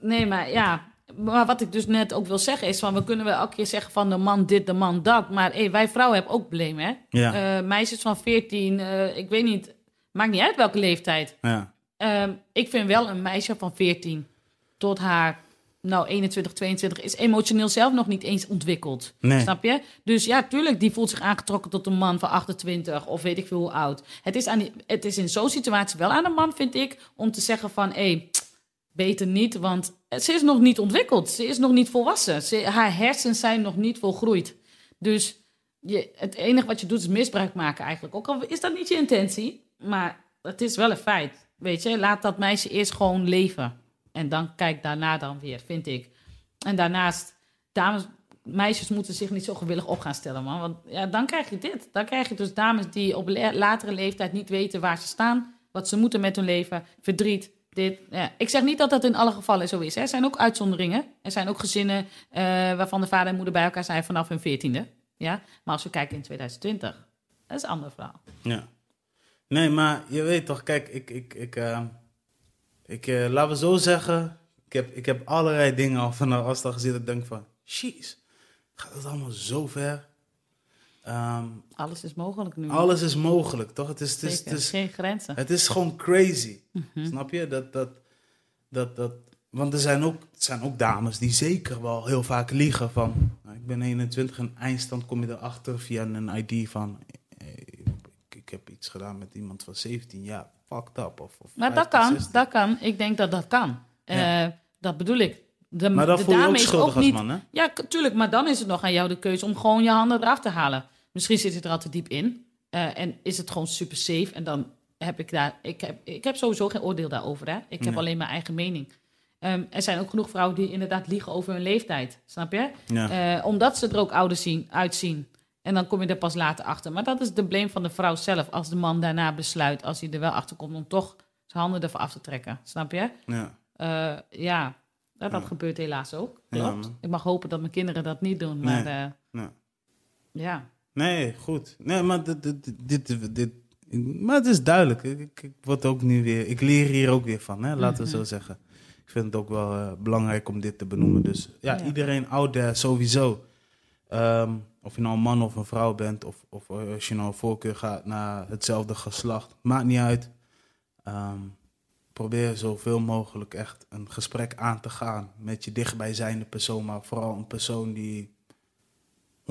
nee, maar ja... Maar wat ik dus net ook wil zeggen is van... we kunnen wel elke keer zeggen van de man dit, de man dat... maar hey, wij vrouwen hebben ook problemen. hè? Eh, meisjes van 14, eh, ik weet niet... maakt niet uit welke leeftijd. Ja. Ehm, ik vind wel een meisje van 14 tot haar nou 21, 22 is emotioneel zelf nog niet eens ontwikkeld. Snap je? Dus ja, tuurlijk, die voelt zich aangetrokken tot een man van 28 of weet ik veel hoe oud. Het is, aan die, het is in zo'n situatie wel aan een man, vind ik, om te zeggen van hé, hey, beter niet, want ze is nog niet ontwikkeld. Ze is nog niet volwassen. haar hersens zijn nog niet volgroeid. Dus je, het enige wat je doet is misbruik maken eigenlijk. Ook al is dat niet je intentie, maar het is wel een feit. Weet je, laat dat meisje eerst gewoon leven. En dan kijk daarna dan weer, vind ik. En daarnaast, dames, meisjes moeten zich niet zo gewillig op gaan stellen, man. Want ja, dan krijg je dit. Dan krijg je dus dames die op latere leeftijd niet weten waar ze staan, wat ze moeten met hun leven, verdriet. Dit, ja. Ik zeg niet dat dat in alle gevallen zo is. Hè. Er zijn ook uitzonderingen. Er zijn ook gezinnen eh, waarvan de vader en moeder bij elkaar zijn vanaf hun veertiende. Ja? Maar als we kijken in 2020, dat is een ander verhaal. Ja. Nee, maar je weet toch, kijk, ik, ik, ik, eh, ik, eh, laten we zo zeggen, ik heb, ik heb allerlei dingen al van de afstand gezien dat ik denk van, jeez, gaat het allemaal zo ver? Ehm, alles is mogelijk nu. Alles is mogelijk, toch? Het is, het is, het is geen grenzen. Het is gewoon crazy. Mhm. Snap je? Dat, dat, dat, dat, want er zijn ook, er zijn ook dames die zeker wel heel vaak liegen van... Nou, ik ben 21 en eindstand kom je erachter via een ID van... Eh, ik, ik heb iets gedaan met iemand van 17 jaar maar dat kan, dat kan. Ik denk dat dat kan. Eh, dat bedoel ik. De, maar dan voel je ook schuldig als man, Ja, tuurlijk. Maar dan is het nog aan jou de keuze om gewoon je handen eraf te halen. Misschien zit het er al te diep in. Eh, en is het gewoon super safe. En dan heb ik daar... Ik heb, ik heb sowieso geen oordeel daarover, hè? Ik heb alleen mijn eigen mening. Ehm, er zijn ook genoeg vrouwen die inderdaad liegen over hun leeftijd. Snap je? Ja. Eh, omdat ze er ook ouder zien, uitzien. En dan kom je er pas later achter. Maar dat is de blame van de vrouw zelf. Als de man daarna besluit, als hij er wel achter komt, om toch zijn handen ervan af te trekken. Snap je? Ja. Eh, ja. Dat, gebeurt helaas ook. Klopt. ik mag hopen dat mijn kinderen dat niet doen. Maar eh, ja. Nee, goed. Nee, maar dit, dit, dit, dit, maar het is duidelijk. Ik, word ook nu weer, ik leer hier ook weer van, hè? Mhm. laten we zo zeggen. Ik vind het ook wel eh, belangrijk om dit te benoemen. Dus ja, iedereen ouder sowieso. Um, of je nou een man of een vrouw bent, of, of eh, als je nou een voorkeur gaat naar hetzelfde geslacht, maakt niet uit. Um, probeer zoveel mogelijk echt een gesprek aan te gaan met je dichtbijzijnde persoon, maar vooral een persoon die 100%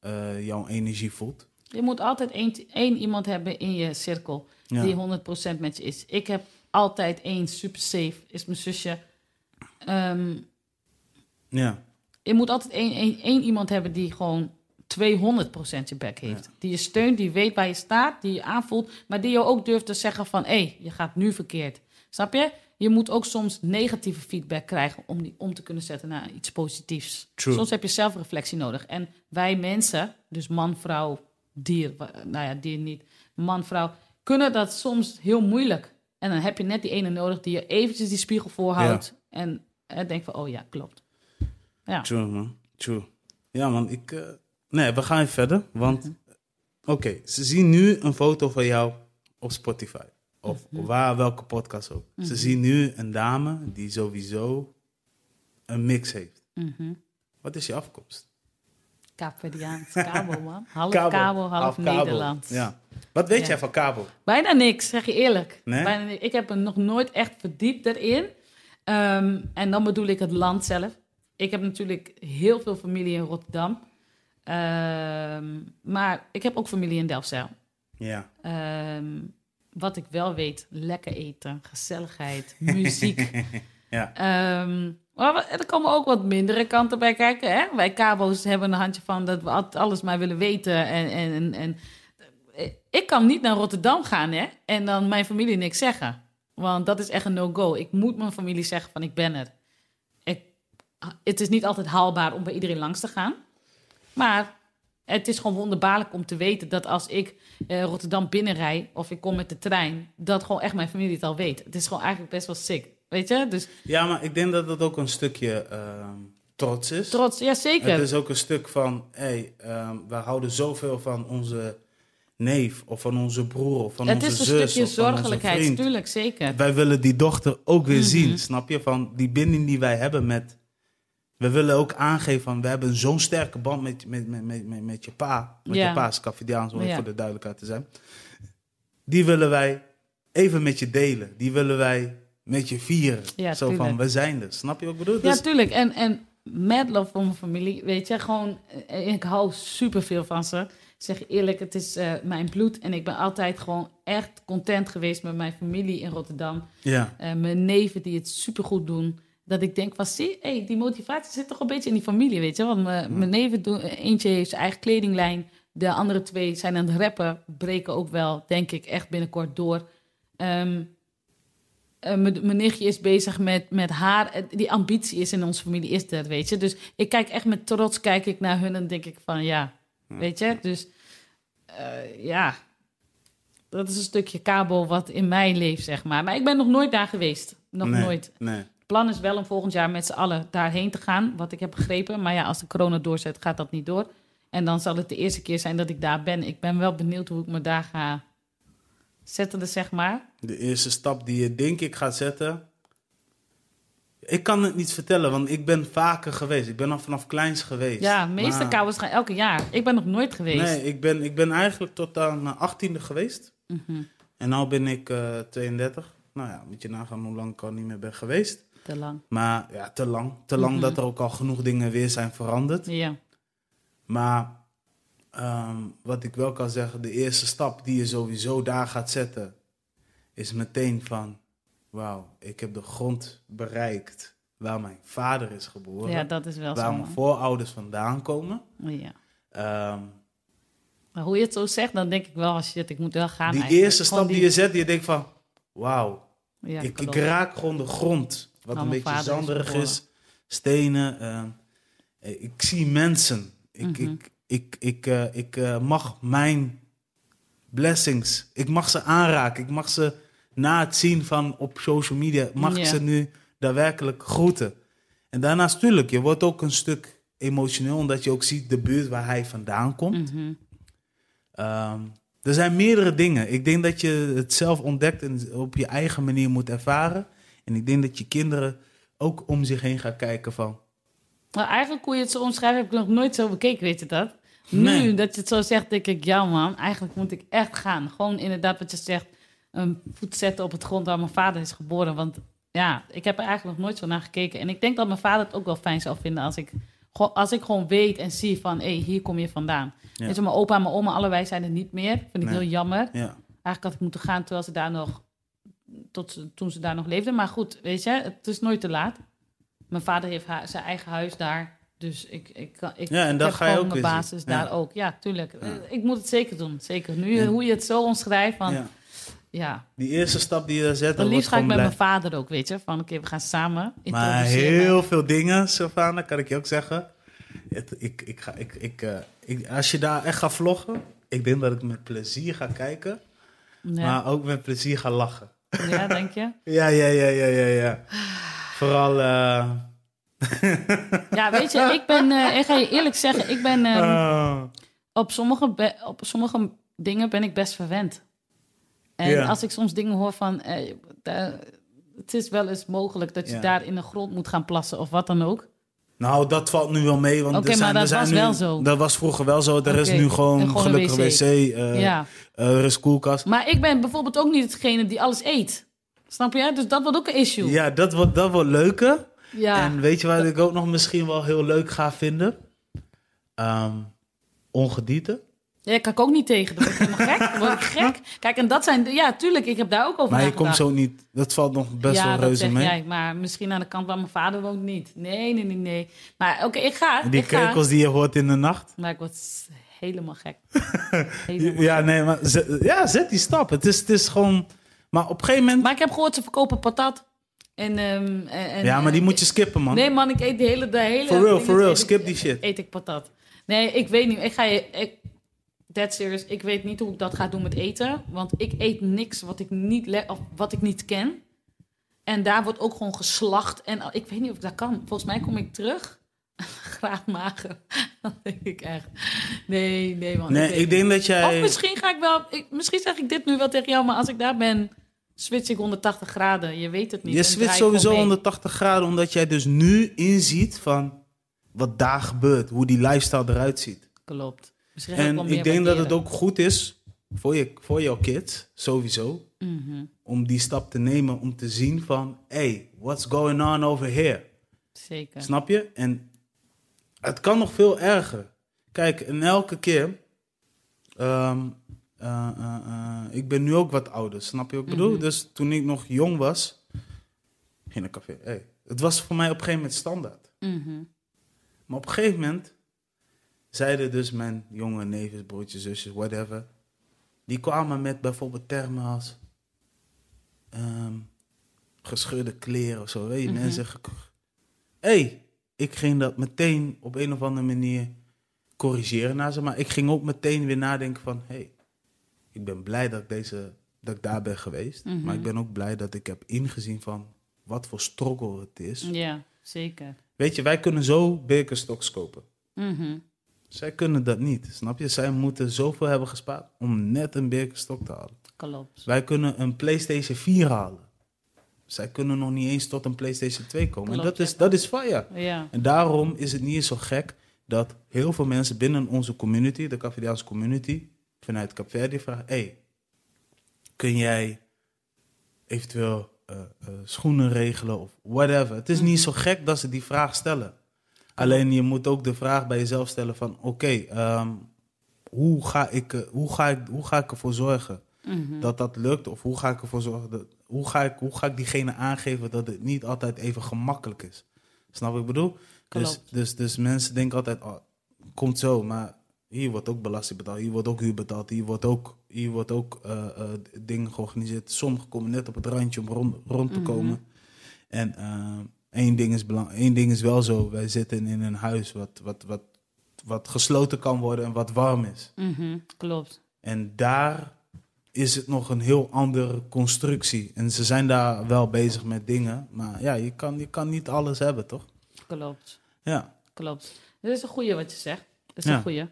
eh, jouw energie voelt. Je moet altijd één, één iemand hebben in je cirkel die 100% met je is. Ik heb altijd één super safe, is mijn zusje. Ehm, ja je moet altijd één, iemand hebben die gewoon 200% je back heeft. Die je steunt, die weet waar je staat, die je aanvoelt, maar die jou ook durft te zeggen van hé, hey, je gaat nu verkeerd. Snap je? Je moet ook soms negatieve feedback krijgen om die om te kunnen zetten naar iets positiefs. Soms heb je zelfreflectie nodig. En wij mensen, dus man, vrouw, dier, nou ja, dier niet, man, vrouw, kunnen dat soms heel moeilijk. En dan heb je net die ene nodig die je eventjes die spiegel voorhoudt en, en denkt van, oh ja, klopt. Ja. True, man. True. Ja, man. Ik, eh, Nee, we gaan even verder. Want, mhm. eh, oké, ze zien nu een foto van jou op Spotify. Of mhm. waar, welke podcast ook. Ze mhm. zien nu een dame die sowieso een mix heeft. Wat is je afkomst? Capverdiaans, kabel man. *laughs* Half kabel, kabel half, half Ja. Wat weet jij van kabel? Bijna niks, zeg je eerlijk. Nee? Bijna, ik heb me nog nooit echt verdiept erin. Ehm, en dan bedoel ik het land zelf. Ik heb natuurlijk heel veel familie in Rotterdam. Ehm, maar ik heb ook familie in Delfzijl. Ja. Ehm, wat ik wel weet, lekker eten, gezelligheid, *laughs* muziek. ja. Um, maar er komen ook wat mindere kanten bij kijken. Hè? Wij Cabo's hebben een handje van dat we alles maar willen weten. En, en, en, eh, ik kan niet naar Rotterdam gaan hè? en dan mijn familie niks zeggen. Want dat is echt een no-go. Ik moet mijn familie zeggen van ik ben er het is niet altijd haalbaar om bij iedereen langs te gaan. Maar het is gewoon wonderbaarlijk om te weten dat als ik eh, Rotterdam binnenrij of ik kom met de trein, dat gewoon echt mijn familie het al weet. Het is gewoon eigenlijk best wel sick. Weet je? Dus... Ja, maar ik denk dat dat ook een stukje ehm, trots is. Trots, ja zeker. Het is ook een stuk van, hé, hey, ehm, we houden zoveel van onze neef of van onze broer of van het onze zus. Het is een stukje zorgelijkheid, tuurlijk, zeker. Wij willen die dochter ook weer mhm. zien, snap je? Van die binding die wij hebben met we willen ook aangeven van we hebben zo'n sterke band met, met, met, met, met, je pa. Met je pa's is om ja. voor de duidelijkheid te zijn. Die willen wij even met je delen. Die willen wij met je vieren. Zo van, we zijn er. Snap je wat ik bedoel? Ja, dus- tuurlijk. En, en mad love voor mijn familie. Weet je, gewoon, eh, ik hou superveel van ze. Ik zeg eerlijk, het is eh, mijn bloed. En ik ben altijd gewoon echt content geweest met mijn familie in Rotterdam. Ja. Eh, mijn neven die het supergoed doen dat ik denk van, zie, die motivatie zit toch een beetje in die familie, weet je. Want mijn, mijn neven, doen, eentje heeft zijn eigen kledinglijn. De andere twee zijn aan het rappen, breken ook wel, denk ik, echt binnenkort door. Um, mijn nichtje is bezig met, met haar. Eh, die ambitie is in onze familie, is er, weet je. Dus ik kijk echt met trots kijk ik naar hun en denk ik van, ja, weet je. Dus eh, ja, dat is een stukje kabel wat in mijn leeft, zeg maar. Maar ik ben nog nooit daar geweest. Nog nooit. Nee plan is wel om volgend jaar met z'n allen daarheen te gaan, wat ik heb begrepen. Maar ja, als de corona doorzet, gaat dat niet door. En dan zal het de eerste keer zijn dat ik daar ben. Ik ben wel benieuwd hoe ik me daar ga zetten, zeg maar. De eerste stap die je denk ik gaat zetten. Ik kan het niet vertellen, want ik ben vaker geweest. Ik ben al vanaf kleins geweest. Ja, meeste maar... gaan elke jaar. Ik ben nog nooit geweest. Nee, ik ben, ik ben eigenlijk tot aan mijn achttiende geweest. Mhm. En nu ben ik uh, eh, 32. Nou ja, moet je nagaan hoe lang ik al niet meer ben geweest. Te lang. Maar ja, te lang. Te lang mhm. dat er ook al genoeg dingen weer zijn veranderd. Ja. Maar ehm, wat ik wel kan zeggen, de eerste stap die je sowieso daar gaat zetten, is meteen van, wauw, ik heb de grond bereikt waar mijn vader is geboren. Ja, dat is wel waar mijn voorouders vandaan komen. Ja. Ehm, maar hoe je het zo zegt, dan denk ik wel, als je dit, ik moet wel gaan. Die eerste stap die... je zet, je denkt van, wauw, ja, ik, ik raak gewoon de grond wat een beetje zanderig is, stenen. Eh, eh, ik zie mensen. Ik, mhm. ik, ik, ik, eh, ik mag mijn blessings, ik mag ze aanraken. Ik mag ze na het zien van op social media, mag ze nu daadwerkelijk groeten. En daarnaast, natuurlijk. je wordt ook een stuk emotioneel, omdat je ook ziet de buurt waar hij vandaan komt. Mhm. Ehm, er zijn meerdere dingen. Ik denk dat je het zelf ontdekt en op je eigen manier moet ervaren. En ik denk dat je kinderen ook om zich heen gaan kijken van... Nou, eigenlijk hoe je het zo omschrijft heb ik nog nooit zo bekeken, weet je dat? Nu dat je het zo zegt, denk ik, ja man, eigenlijk moet ik echt gaan. Gewoon inderdaad wat je zegt, een voet zetten op het grond waar mijn vader is geboren. Want ja, ik heb er eigenlijk nog nooit zo naar gekeken. En ik denk dat mijn vader het ook wel fijn zou vinden als ik, als ik gewoon weet en zie van, hé, hey, hier kom je vandaan. Ja. zo mijn opa en mijn oma, allebei zijn er niet meer. Vind ik heel jammer. Ja. Eigenlijk had ik moeten gaan terwijl ze daar nog tot toen ze daar nog leefde. Maar goed, weet je, het is nooit te laat. Mijn vader heeft haar, zijn eigen huis daar. Dus ik, ik, kan, ik ja, en dat ga je ook mijn basis ja. daar ook. Ja, tuurlijk. Ja. Ik moet het zeker doen. Zeker nu, hoe je het zo omschrijft. Van, ja. Die eerste stap die je zet. Dan liefst ga ik met mijn vader ook, weet je. Van oké, okay, we gaan samen Maar heel veel dingen, Sylvana, kan ik je ook zeggen. ik, ik ga, ik, ik, uh, als je daar echt gaat vloggen, ik denk dat ik met plezier ga kijken. Maar ook met plezier ga lachen. Ja, denk je? ja, ja, ja, ja, ja, ja. Vooral. Uh... ja, weet je, ik ben. Eh, ik ga je eerlijk zeggen, ik ben. Ehm, oh. op, sommige op sommige dingen ben ik best verwend. En als ik soms dingen hoor van. Eh, het is wel eens mogelijk dat je daar in de grond moet gaan plassen of wat dan ook. Nou, dat valt nu wel mee. Want er zijn, dat zijn was nu, wel zo. Dat was vroeger wel zo. Er is nu gewoon, een gelukkig wc. wc eh, eh, er is koelkast. Maar ik ben bijvoorbeeld ook niet degene die alles eet. Snap je? Dus dat wordt ook een issue. Ja, dat wordt, dat wordt leuker. En weet je wat ik ook nog misschien wel heel leuk ga vinden? Um, ehm, ongedieten. Ja, kan ik ook niet tegen. Dat word helemaal gek. word ik *laughs* gek. Kijk, en dat zijn... Ja, tuurlijk, ik heb daar ook over Maar je komt zo niet... Dat valt nog best wel reuze mee. Jij, maar misschien aan de kant waar mijn vader woont niet. Nee, nee, nee, nee. Maar oké, ik ga. Die ik die je hoort in de nacht? Maar ik word helemaal gek. *laughs* ja, nee, maar zet, ja, zet die stap. Het is, het is gewoon... Maar op een gegeven moment... Maar ik heb gehoord, ze verkopen patat. En, ehm, en, ja, maar die moet je skippen, man. Nee, man, ik eet de hele... De hele for real, for real. Skip die shit. Eet ik patat. Nee, ik weet niet. Ik ga je dead serious, ik weet niet hoe ik dat ga doen met eten. Want ik eet niks wat ik niet, of wat ik niet ken. En daar wordt ook gewoon geslacht. En ik weet niet of ik dat kan. Volgens mij kom ik terug. *laughs* Graag mager. *laughs* Dat denk ik echt. Nee, nee, man. Nee, ik, denk dat jij... Of misschien ga ik wel... Ik, misschien zeg ik dit nu wel tegen jou, maar als ik daar ben... Switch ik 180 graden. Je weet het niet. Je switcht sowieso 180 graden, omdat jij dus nu inziet van wat daar gebeurt, hoe die lifestyle eruit ziet. Klopt en ik denk dat het ook goed is voor, je, voor jouw kids, sowieso, mhm. om die stap te nemen om te zien van, hey, what's going on over here? Zeker. Snap je? En het kan nog veel erger. Kijk, en elke keer, ehm, eh, eh, eh, ik ben nu ook wat ouder, snap je wat ik bedoel? Mhm. Dus toen ik nog jong was, ging ik café. Hey, het was voor mij op een gegeven moment standaard. Mhm. Maar op een gegeven moment zeiden dus mijn jonge neefjes, broertjes, zusjes, whatever. Die kwamen met bijvoorbeeld termen als ehm, gescheurde kleren of zo. Weet je, mm mensen hey, ik ging dat meteen op een of andere manier corrigeren naar ze. Maar ik ging ook meteen weer nadenken van, hey, ik ben blij dat ik, deze, dat ik daar ben geweest. Mhm. Maar ik ben ook blij dat ik heb ingezien van wat voor struggle het is. Ja, zeker. Weet je, wij kunnen zo bekerstoks kopen. Mm zij kunnen dat niet, snap je? Zij moeten zoveel hebben gespaard om net een Birkenstock te halen. Klopt. Wij kunnen een PlayStation 4 halen. Zij kunnen nog niet eens tot een PlayStation 2 komen. en dat is, dat is fire. Ja. En daarom is het niet zo gek dat heel veel mensen binnen onze community, de Cafediaanse community, vanuit Capverdi vragen: hey, kun jij eventueel eh, eh, schoenen regelen of whatever? Het is niet mhm. zo gek dat ze die vraag stellen. Alleen je moet ook de vraag bij jezelf stellen van... oké, ehm, hoe, ga ik, eh, hoe, ga ik, hoe ga ik ervoor zorgen mhm. dat dat lukt? Of hoe ga ik ervoor zorgen... Dat, hoe, ga ik, hoe ga ik diegene aangeven dat het niet altijd even gemakkelijk is? Snap wat ik bedoel? Dus, dus, dus mensen denken altijd... Oh, komt zo, maar hier wordt ook belasting betaald, hier wordt ook huur betaald, hier wordt ook, hier wordt ook eh, eh, dingen georganiseerd. Sommigen komen net op het randje om rond, rond te mhm. komen. En ehm, Eén ding is, belang, één ding is wel zo. Wij zitten in een huis wat, wat, wat, wat gesloten kan worden en wat warm is. Mhm, klopt. En daar is het nog een heel andere constructie. En ze zijn daar wel bezig met dingen. Maar ja, je kan, je kan niet alles hebben, toch? Klopt. Ja. Klopt. Dat is een goede wat je zegt. Dat is een goede.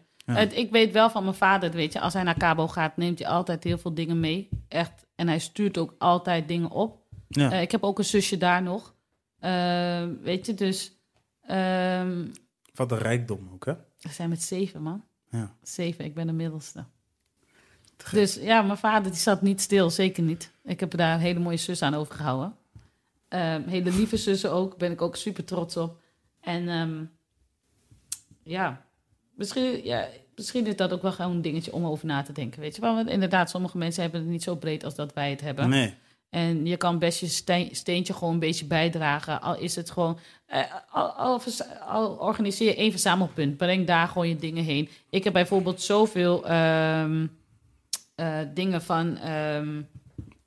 ik weet wel van mijn vader, weet je, als hij naar Cabo gaat, neemt hij altijd heel veel dingen mee. Echt. En hij stuurt ook altijd dingen op. Ja. Eh, ik heb ook een zusje daar nog. Ehm, weet je, dus... Um, Wat een rijkdom ook, hè? We zijn met zeven, man. Ja. Zeven, ik ben de middelste. Dus ja, mijn vader die zat niet stil, zeker niet. Ik heb daar een hele mooie zus aan overgehouden. Um, hele lieve zussen ook, ben ik ook super trots op. En ja, misschien, ja, misschien is dat ook wel gewoon een dingetje om over na te denken. Weet je wel, want inderdaad, sommige mensen hebben het niet zo breed als dat wij het hebben. Nee. En je kan best je steentje gewoon een beetje bijdragen. Al is het gewoon. Eh, al, al, organiseer je één verzamelpunt. Breng daar gewoon je dingen heen. Ik heb bijvoorbeeld zoveel ehm, eh, dingen van. Ehm,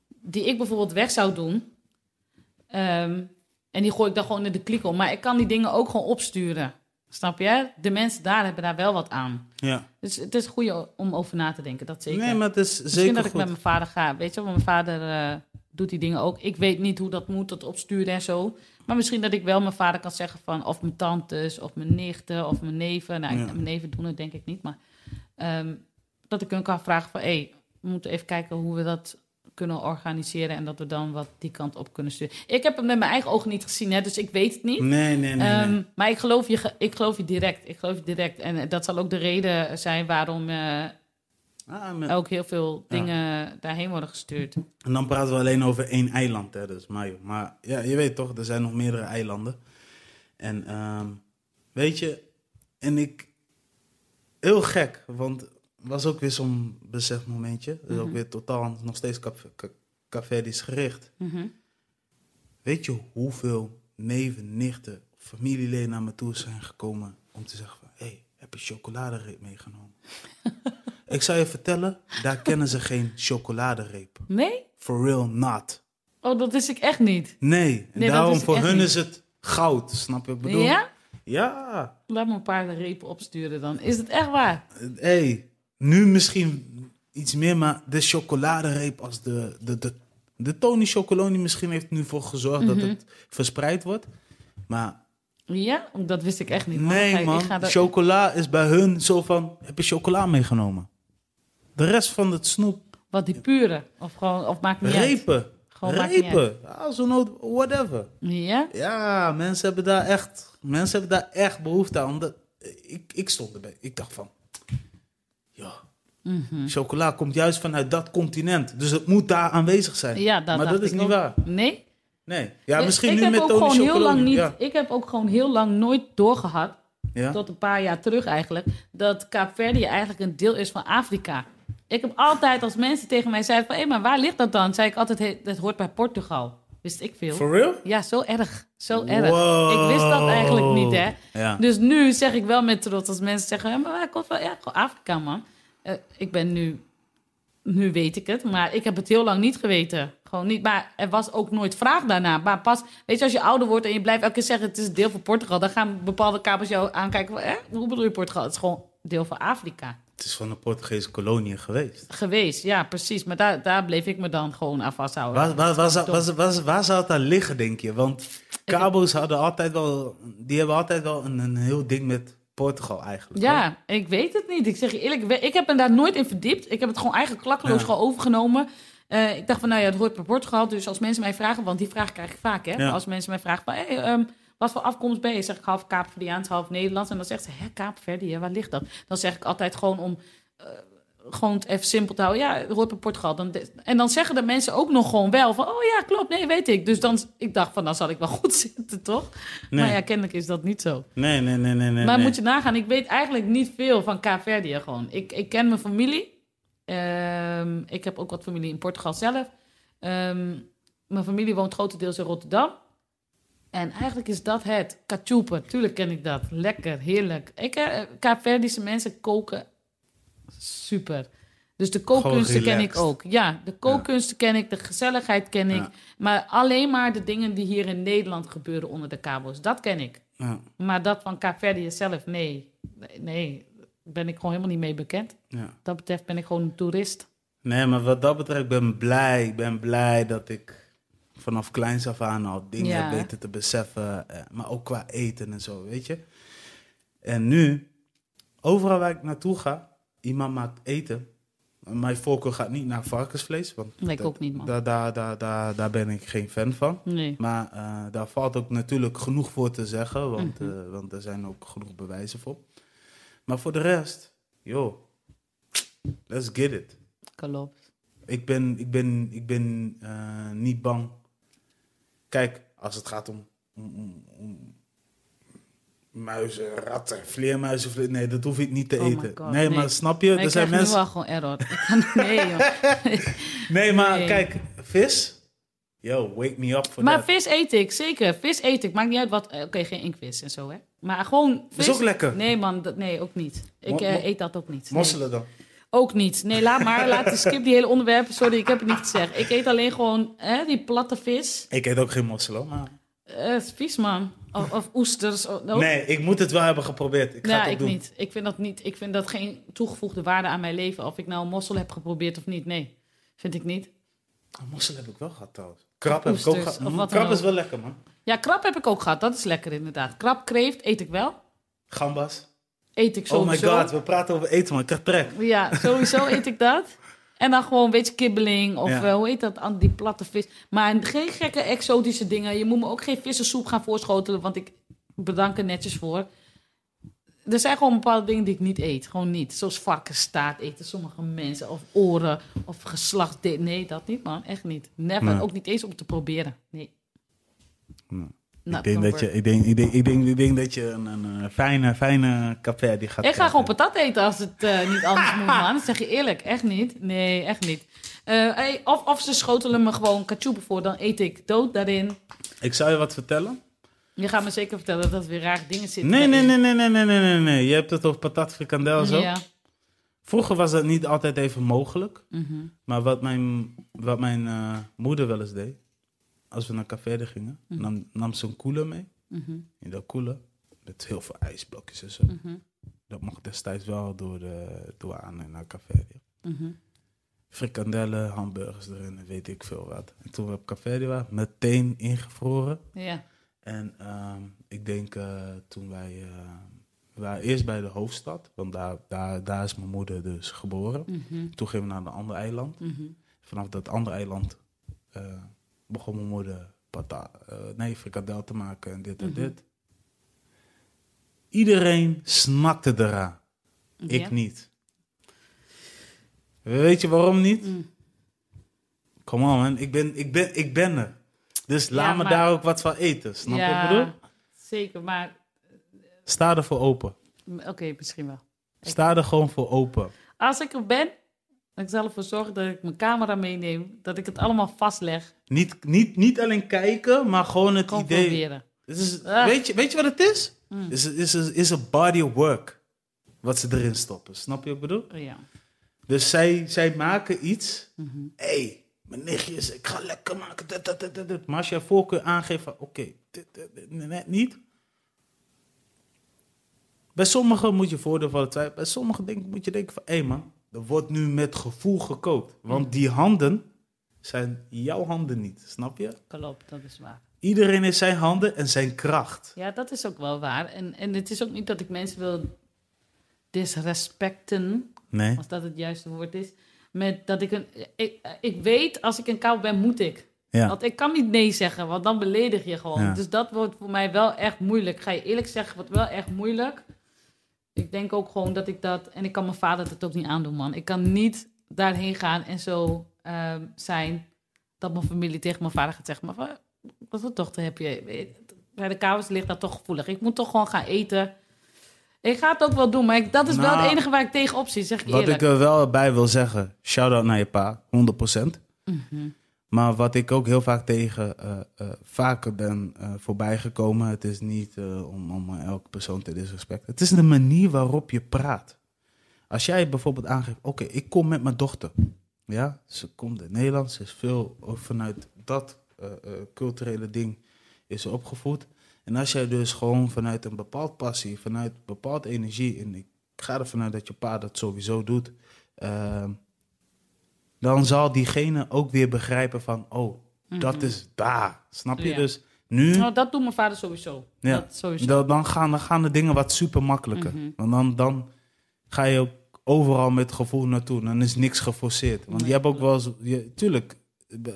die ik bijvoorbeeld weg zou doen. Ehm, en die gooi ik dan gewoon in de kliek om. Maar ik kan die dingen ook gewoon opsturen. Snap je? De mensen daar hebben daar wel wat aan. Ja. Dus het is goed om over na te denken, dat zeker. Nee, maar het is Misschien dat ik met mijn vader ga. Weet je, want mijn vader... Eh, doet die dingen ook. Ik weet niet hoe dat moet, dat opsturen en zo. Maar misschien dat ik wel mijn vader kan zeggen van... of mijn tantes, of mijn nichten, of mijn neven. Nou, mijn neven doen het denk ik niet, maar... Ehm, dat ik hun kan vragen van... hé, hey, we moeten even kijken hoe we dat kunnen organiseren... en dat we dan wat die kant op kunnen sturen. Ik heb het met mijn eigen ogen niet gezien, hè, dus ik weet het niet. Nee, nee, nee. Ehm, maar ik geloof, je, ik geloof je direct. Ik geloof je direct. En eh, dat zal ook de reden zijn waarom... Eh, Ah, Ook heel veel dingen daarheen worden gestuurd. En dan praten we alleen over één eiland, hè, dus Mayo. Maar ja, je weet toch, er zijn nog meerdere eilanden. En ehm, weet je, en ik... Heel gek, want was ook weer zo'n besef momentje. Dus ook mhm. weer totaal nog steeds is gericht. Mhm. Weet je hoeveel neven, nichten, familieleden naar me toe zijn gekomen om te zeggen van... hé, hey, heb je chocolade meegenomen? *laughs* Ik zou je vertellen, daar kennen ze geen chocoladereep. Nee? For real not. Oh, dat wist ik echt niet. Nee, daarom voor hun is het goud, snap je wat ik bedoel? Ja? Ja. Laat me een paar repen opsturen dan. Is het echt waar? Hé, hey, nu misschien iets meer, maar de chocoladereep als de, de, de, de Tony Chocoloni misschien heeft nu voor gezorgd dat mhm. het verspreid wordt. Maar... Ja, oh, dat wist ik echt niet. Nee, man. Chocola is bij hun zo van, heb je chocola meegenomen? De rest van het snoep. Wat die pure? Of gewoon, of maakt niet Repen. Uit. Gewoon Repen. Ja, nood, whatever. Ja? Ja, mensen hebben daar echt, mensen hebben daar echt behoefte aan. Omdat, ik, ik stond erbij. Ik dacht van, ja, mhm. chocola komt juist vanuit dat continent. Dus het moet daar aanwezig zijn. Ja, dat maar dat is niet waar. Nee? Nee. Ja, dus misschien nu met ook gewoon Heel niet, Ik heb ook gewoon heel lang nooit doorgehad, ja? tot een paar jaar terug eigenlijk, dat Kaapverdië eigenlijk een deel is van Afrika. Ik heb altijd, als mensen tegen mij zeiden van... hé, maar waar ligt dat dan? Zei ik altijd, dat hoort bij Portugal. Wist ik veel. For real? Ja, zo erg. Zo erg. Ik wist dat eigenlijk niet, hè. Dus nu zeg ik wel met trots als mensen zeggen... maar waar komt van? Ja, gewoon Afrika, man. Eh, ik ben nu... Nu weet ik het, maar ik heb het heel lang niet geweten. Gewoon niet. Maar er was ook nooit vraag daarna. Maar pas, weet je, als je ouder wordt en je blijft elke keer zeggen... het is deel van Portugal... dan gaan bepaalde kabels jou aankijken van... hoe bedoel je Portugal? Het is gewoon deel van Afrika. Het is van een Portugese kolonie geweest. Geweest, ja, precies. Maar daar, daar bleef ik me dan gewoon aan vasthouden. Waar, zou het aan liggen, denk je? Want Cabo's hadden altijd wel, die hebben altijd wel een, heel ding met Portugal eigenlijk. Ja, ik weet het niet. Ik zeg je eerlijk, ik heb me daar nooit in verdiept. Ik heb het gewoon eigenlijk klakkeloos gewoon overgenomen. Eh, ik dacht van, nou ja, het hoort bij Portugal. Dus als mensen mij vragen, want die vraag krijg ik vaak, hè. Als mensen mij vragen van, hey, ehm, wat voor afkomst ben je? Zeg ik half Kaapverdiaans, half Nederlands. En dan zegt ze, hè, Kaapverdië, waar ligt dat? Dan zeg ik altijd gewoon om... Eh, gewoon het even simpel te houden. Ja, hoort in Portugal. Dan en dan zeggen de mensen ook nog gewoon wel van... oh ja, klopt, nee, weet ik. Dus dan, ik dacht van, dan zal ik wel *laughs* goed zitten, toch? Nee. Maar ja, kennelijk is dat niet zo. Nee, nee, nee, nee. nee maar moet je nagaan, ik weet eigenlijk niet veel van Kaapverdië gewoon. Ik, ik ken mijn familie. Ehm, ik heb ook wat familie in Portugal zelf. Ehm, mijn familie woont grotendeels in Rotterdam. En eigenlijk is dat het. Kachupa, tuurlijk ken ik dat. Lekker, heerlijk. Ik, eh, Kaapverdische mensen koken super. Dus de kookkunsten ken ik ook. Ja, de kookkunsten ken ik, de gezelligheid ken ik. Maar alleen maar de dingen die hier in Nederland gebeuren onder de kabels, dat ken ik. Ja. Maar dat van Kaapverdië zelf, nee. Nee, ben ik gewoon helemaal niet mee bekend. Dat betreft ben ik gewoon een toerist. Nee, maar wat dat betreft, ik ben blij. Ik ben blij dat ik vanaf kleins af aan al dingen beter te beseffen. Eh, maar ook qua eten en zo, weet je. En nu, overal waar ik naartoe ga, iemand maakt eten. Mijn voorkeur gaat niet naar varkensvlees. Want ik ook niet, man. Daar daar daar daar daar ben ik geen fan van. Nee. Maar eh, daar valt ook natuurlijk genoeg voor te zeggen, want, mhm. eh, want er zijn ook genoeg bewijzen voor. Maar voor de rest, joh, let's get it. Klopt. Ik ben, ik ben, ik ben niet bang Kijk, als het gaat om, om, om muizen, ratten, vleermuizen, vle... Nee, dat hoef ik niet te oh eten. nee, maar snap je? Maar er zijn mensen. Nu wel gewoon error. *laughs* nee, joh. nee, maar kijk, vis. Yo, wake me up voor Maar vis eet ik, zeker. Vis eet ik. Maakt niet uit wat. Eh, oké, geen inkvis en zo, hè? Maar gewoon. Vis... Dat is ook lekker. Nee, man, dat, nee, ook niet. Ik eh, eet dat ook niet. Mosselen dan? Ook niet. Nee, laat maar. laat we skip die hele onderwerpen Sorry, ik heb het niet zeggen Ik eet alleen gewoon hè, die platte vis. Ik eet ook geen mossel maar... Uh, is vies, man. Of, oesters. Of, nee, ik moet het wel hebben geprobeerd. Ik ga ja, het ik niet. Ik vind dat niet. Ik vind dat geen toegevoegde waarde aan mijn leven. Of ik nou mossel heb geprobeerd of niet. Nee, vind ik niet. Een oh, mossel heb ik wel gehad trouwens. Krap heb ik ook gehad. Mm, krap is wel lekker, man. Ja, krap heb ik ook gehad. Dat is lekker inderdaad. krap kreeft eet ik wel. Gambas eet ik zo. Oh my god, we praten over eten, man. Ik krijg Ja, sowieso *laughs* eet ik dat. En dan gewoon, een beetje kibbeling of eh, hoe heet dat, die platte vis. Maar geen gekke exotische dingen. Je moet me ook geen vissensoep gaan voorschotelen, want ik bedank er netjes voor. Er zijn gewoon bepaalde dingen die ik niet eet. Gewoon niet. Zoals varkenstaart eten sommige mensen. Of oren. Of geslacht. Nee, dat niet, man. Echt niet. Never. Nee. Ook niet eens om te proberen. nee. Nou, ik denk, dat je, ik, denk, ik, denk, ik, denk, dat je een, een fijne, fijne café die gaat... Ik ga gewoon patat eten als het eh, niet anders moet, man. Dat zeg je eerlijk. Echt niet. Nee, echt niet. Uh, hey, of, of ze schotelen me gewoon kachoep voor. Dan eet ik dood daarin. Ik zou je wat vertellen. Je gaat me zeker vertellen dat dat weer raar dingen zitten. Nee, nee, nee, nee, nee, nee, nee, nee, Je hebt het over patat, frikandel zo. Ja. Vroeger was dat niet altijd even mogelijk. Mhm. Maar wat mijn, wat mijn eh, moeder wel eens deed als we naar Café gingen, mm. nam, nam ze een koeler mee. In mhm. dat koeler, met heel veel ijsblokjes en zo. Mhm. Dat mocht destijds wel door de douane naar Café -hmm. Frikandellen, hamburgers erin weet ik veel wat. En toen we op Café waren, meteen ingevroren. Ja. En ehm, ik denk eh, toen wij... Eh, waren eerst bij de hoofdstad, want daar, daar, daar is mijn moeder dus geboren. Mhm. Toen gingen we naar een ander eiland. Vanaf dat andere eiland... Eh, begon mijn moeder pata, uh, nee, te maken en dit en mhm. dit. Iedereen snakte eraan. Ik niet. Weet je waarom niet? Kom mm. Come on, man. Ik ben, ik ben, ik ben er. Dus laat me daar ook wat van eten. Snap je wat ik bedoel? Zeker, maar... Sta er voor open. Oké, misschien wel. Sta er gewoon voor open. Als ik er ben, ik zelf voor zorg dat ik mijn camera meeneem. Dat ik het allemaal vastleg. Niet, niet, niet alleen kijken, maar gewoon het idee. proberen Dus, weet, je, weet je wat het is? Het hmm. is, is, is, is een body of work. Wat ze erin stoppen. Snap je wat ik bedoel? Oh, ja. Dus zij, zij maken iets. Hé, mhm. hey, mijn nichtjes, ik ga lekker maken. Dat, dat, dat, dat. Maar als jij voorkeur aangeeft van oké, net niet. Bij sommigen moet je voordeel van de twijfel. Bij sommigen denk, moet je denken van hé hey man, er wordt nu met gevoel gekookt. Want mm. die handen zijn jouw handen niet, snap je? Klopt, dat is waar. Iedereen is zijn handen en zijn kracht. Ja, dat is ook wel waar. En, en het is ook niet dat ik mensen wil disrespecten, nee. als dat het juiste woord is. Met dat ik een. Ik, weet, als ik een kou ben, moet ik. Want ik kan niet nee zeggen, want dan beledig je gewoon. Dus dat wordt voor mij wel echt moeilijk. Ga je eerlijk zeggen, wordt wel echt moeilijk ik denk ook gewoon dat ik dat. En ik kan mijn vader dat ook niet aandoen, man. Ik kan niet daarheen gaan en zo ehm, zijn dat mijn familie tegen mijn vader gaat zeggen: Maar wat voor dan heb je? Bij de kamers ligt dat toch gevoelig. Ik moet toch gewoon gaan eten. Ik ga het ook wel doen, maar dat is wel het nou, enige waar ik tegenop zie, zeg ik Wat ik er wel bij wil zeggen, shout-out naar je pa, 100%. Mm maar wat ik ook heel vaak tegen eh, eh, vaker ben uh, voorbijgekomen, het is niet om, om elke persoon te disrespecten. Het is de manier waarop je praat. Als jij bijvoorbeeld aangeeft, oké, ik kom met mijn dochter. Ja, ze komt in Nederland, ze is veel vanuit dat culturele ding is opgevoed. En als jij dus gewoon vanuit een bepaald passie, vanuit een energie, en ik ga ervan uit dat je pa dat sowieso doet, ehm, dan zal diegene ook weer begrijpen van, oh, mhm. dat is daar. Snap je? Dus nu... Nou, dat doet mijn vader sowieso. Ja, dat sowieso. Dan, gaan, dan gaan de dingen wat super makkelijker. Mhm. Want dan, dan ga je ook overal met gevoel naartoe. Dan is niks geforceerd. Want je hebt ook wel... je, tuurlijk,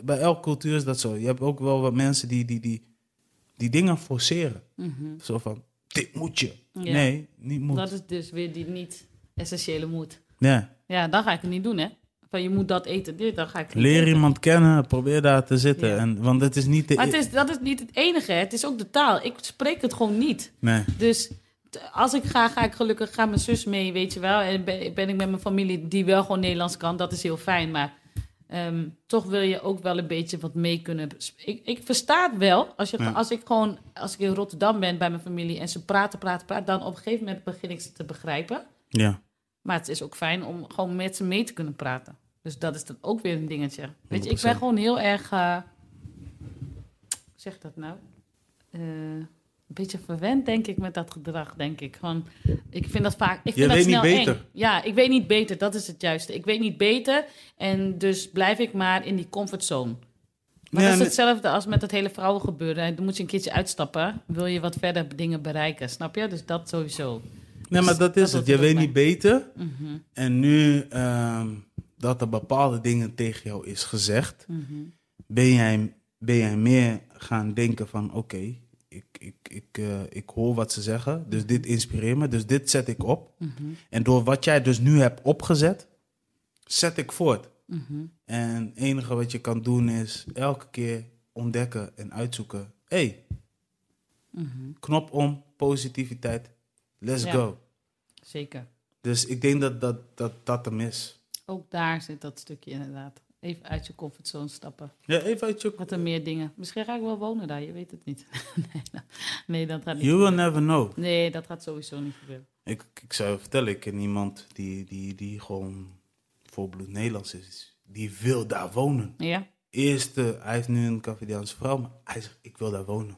bij elke cultuur is dat zo. Je hebt ook wel wat mensen die, die, die, die dingen forceren. Mhm. Zo van, dit moet je. Nee, niet moet. Dat is dus weer die niet-essentiële moed. Ja. Ja, dan ga ik het niet doen, hè? Van je moet dat eten, dit, dan ga ik. Leer iemand kennen, probeer daar te zitten. En, want het is niet de. het e- is, dat is niet het enige, het is ook de taal. Ik spreek het gewoon niet. Nee. Dus als ik ga, ga ik gelukkig, ga mijn zus mee, weet je wel. En ben, ik met mijn familie die wel gewoon Nederlands kan, dat is heel fijn. Maar ehm, toch wil je ook wel een beetje wat mee kunnen. Ik, ik versta het wel. Als, je, als ik gewoon, als ik in Rotterdam ben bij mijn familie en ze praten, praten, praten, dan op een gegeven moment begin ik ze te begrijpen. Ja. Maar het is ook fijn om gewoon met ze mee te kunnen praten. Dus dat is dan ook weer een dingetje. Weet je, ik ben gewoon heel erg. Eh, hoe zeg dat nou? Eh, een beetje verwend, denk ik, met dat gedrag, denk ik. Gewoon, ik vind dat vaak. Ik vind dat weet snel niet beter. Ja, ik weet niet beter. Dat is het juiste. Ik weet niet beter. En dus blijf ik maar in die comfortzone. Maar dat is hetzelfde als met het hele vrouwengebeuren. Dan moet je een keertje uitstappen. Wil je wat verder dingen bereiken, snap je? Dus dat sowieso. Nee, maar dus dat is het. Je weet niet beter. Mhm. En nu ehm, dat er bepaalde dingen tegen jou is gezegd, mhm. ben, jij, ben jij meer gaan denken van oké, ik, ik, ik, eh, ik hoor wat ze zeggen, dus dit inspireert me, dus dit zet ik op. Mhm. En door wat jij dus nu hebt opgezet, zet ik voort. Mhm. En het enige wat je kan doen is elke keer ontdekken en uitzoeken. hey, knop om, positiviteit, let's go. Zeker. Dus ik denk dat dat, dat, dat hem is ook daar zit dat stukje inderdaad. Even uit je comfortzone stappen. Ja, even uit je... Wat er meer dingen. Misschien ga ik wel wonen daar, je weet het niet. *laughs* nee, dat, nee, dat gaat niet You will never know. Nee, dat gaat sowieso niet gebeuren. Ik, ik zou je vertellen, ik ken iemand die, die, die gewoon volbloed Nederlands is. Die wil daar wonen. Ja. Eerste, hij heeft nu een Cavadiaanse vrouw, maar hij zegt, ik wil daar wonen.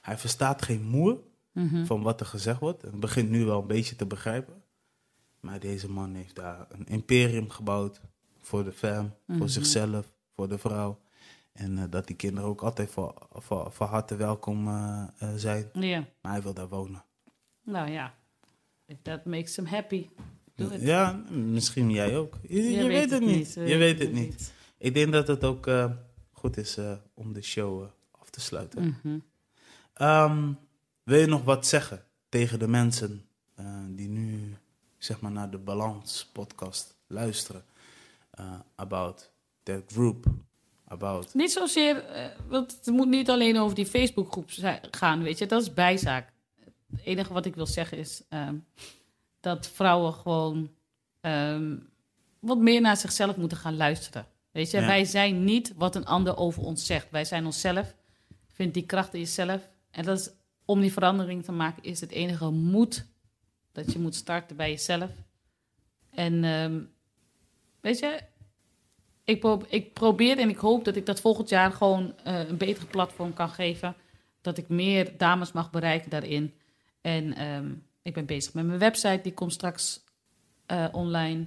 Hij verstaat geen moer mhm. van wat er gezegd wordt. en begint nu wel een beetje te begrijpen. Maar deze man heeft daar een imperium gebouwd voor de fam, voor mhm. zichzelf, voor de vrouw. En eh, dat die kinderen ook altijd voor, voor, voor harte welkom eh, eh, zijn. Yeah. Maar hij wil daar wonen. Nou ja, if that makes him happy. Ja, misschien jij ook. Je, weet, het niet. Je, weet het niet. Ik denk dat het ook goed is om de show af te sluiten. Mhm. Ehm, wil je nog wat zeggen tegen de mensen die nu zeg maar, naar de balans podcast luisteren. Eh, about that group. About. Niet zozeer, eh, want het moet niet alleen over die Facebookgroep gaan, weet je. Dat is bijzaak. Het enige wat ik wil zeggen is ehm, dat vrouwen gewoon ehm, wat meer naar zichzelf moeten gaan luisteren. Weet je, wij zijn niet wat een ander over ons zegt. Wij zijn onszelf. Vind die kracht in jezelf. En dat is, om die verandering te maken, is het enige moed dat je moet starten bij jezelf. En ehm, weet je, ik, ik, probeer en ik hoop dat ik dat volgend jaar gewoon eh, een betere platform kan geven. Dat ik meer dames mag bereiken daarin. En ehm, ik ben bezig met mijn website, die komt straks eh, online.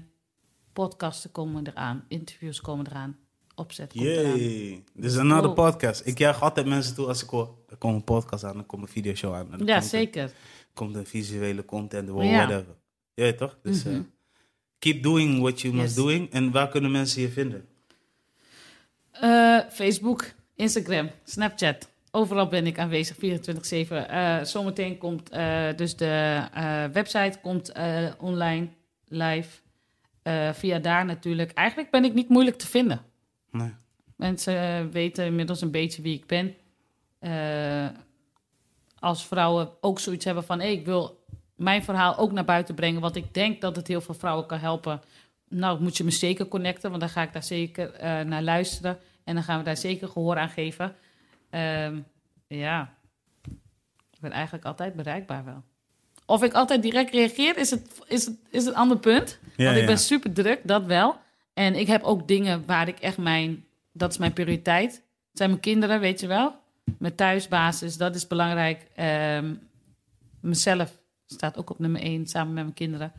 Podcasten komen eraan, interviews komen eraan, opzet komt dus Dit is een andere podcast. Ik jaag altijd mensen toe als ik hoor, er komt een podcast aan, er komt een show aan. Ja, zeker komt een visuele content, whatever. Ja. jij toch? Dus mhm. eh, keep doing what you must doing. En waar kunnen mensen je vinden? Eh, Facebook, Instagram, Snapchat. Overal ben ik aanwezig, 24-7. Eh, zometeen komt dus de website komt, online, live. via daar natuurlijk. Eigenlijk ben ik niet moeilijk te vinden. Nee. Mensen weten inmiddels een beetje wie ik ben als vrouwen ook zoiets hebben van... ik wil mijn verhaal ook naar buiten brengen... want ik denk dat het heel veel vrouwen kan helpen. Nou, moet je me zeker connecten... want dan ga ik daar zeker eh, naar luisteren... en dan gaan we daar zeker gehoor aan geven. Ehm, ja, ik ben eigenlijk altijd bereikbaar wel. Of ik altijd direct reageer, is het, is het, is het ander punt. want ik ben super druk, dat wel. En ik heb ook dingen waar ik echt mijn... dat is mijn prioriteit. Het zijn mijn kinderen, weet je wel mijn thuisbasis, dat is belangrijk. Um, mezelf staat ook op nummer één, samen met mijn kinderen.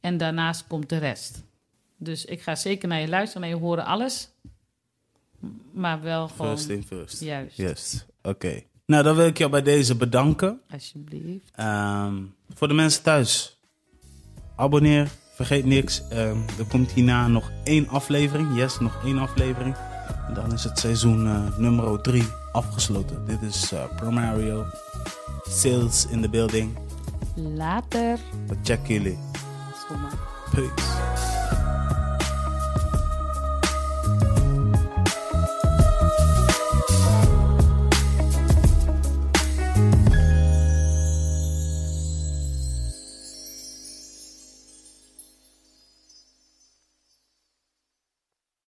En daarnaast komt de rest. Dus ik ga zeker naar je luisteren, naar je horen alles. Maar wel gewoon... First in first. Juist. Yes, oké. Nou, dan wil ik jou bij deze bedanken. Alsjeblieft. Ehm, voor de mensen thuis, abonneer, vergeet niks. Ehm, er komt hierna nog één aflevering. Yes, nog één aflevering. dan is het seizoen eh, nummer 3 afgesloten. Dit is uh, eh, Promario. Sales in the building. Later. We checken jullie. Peace.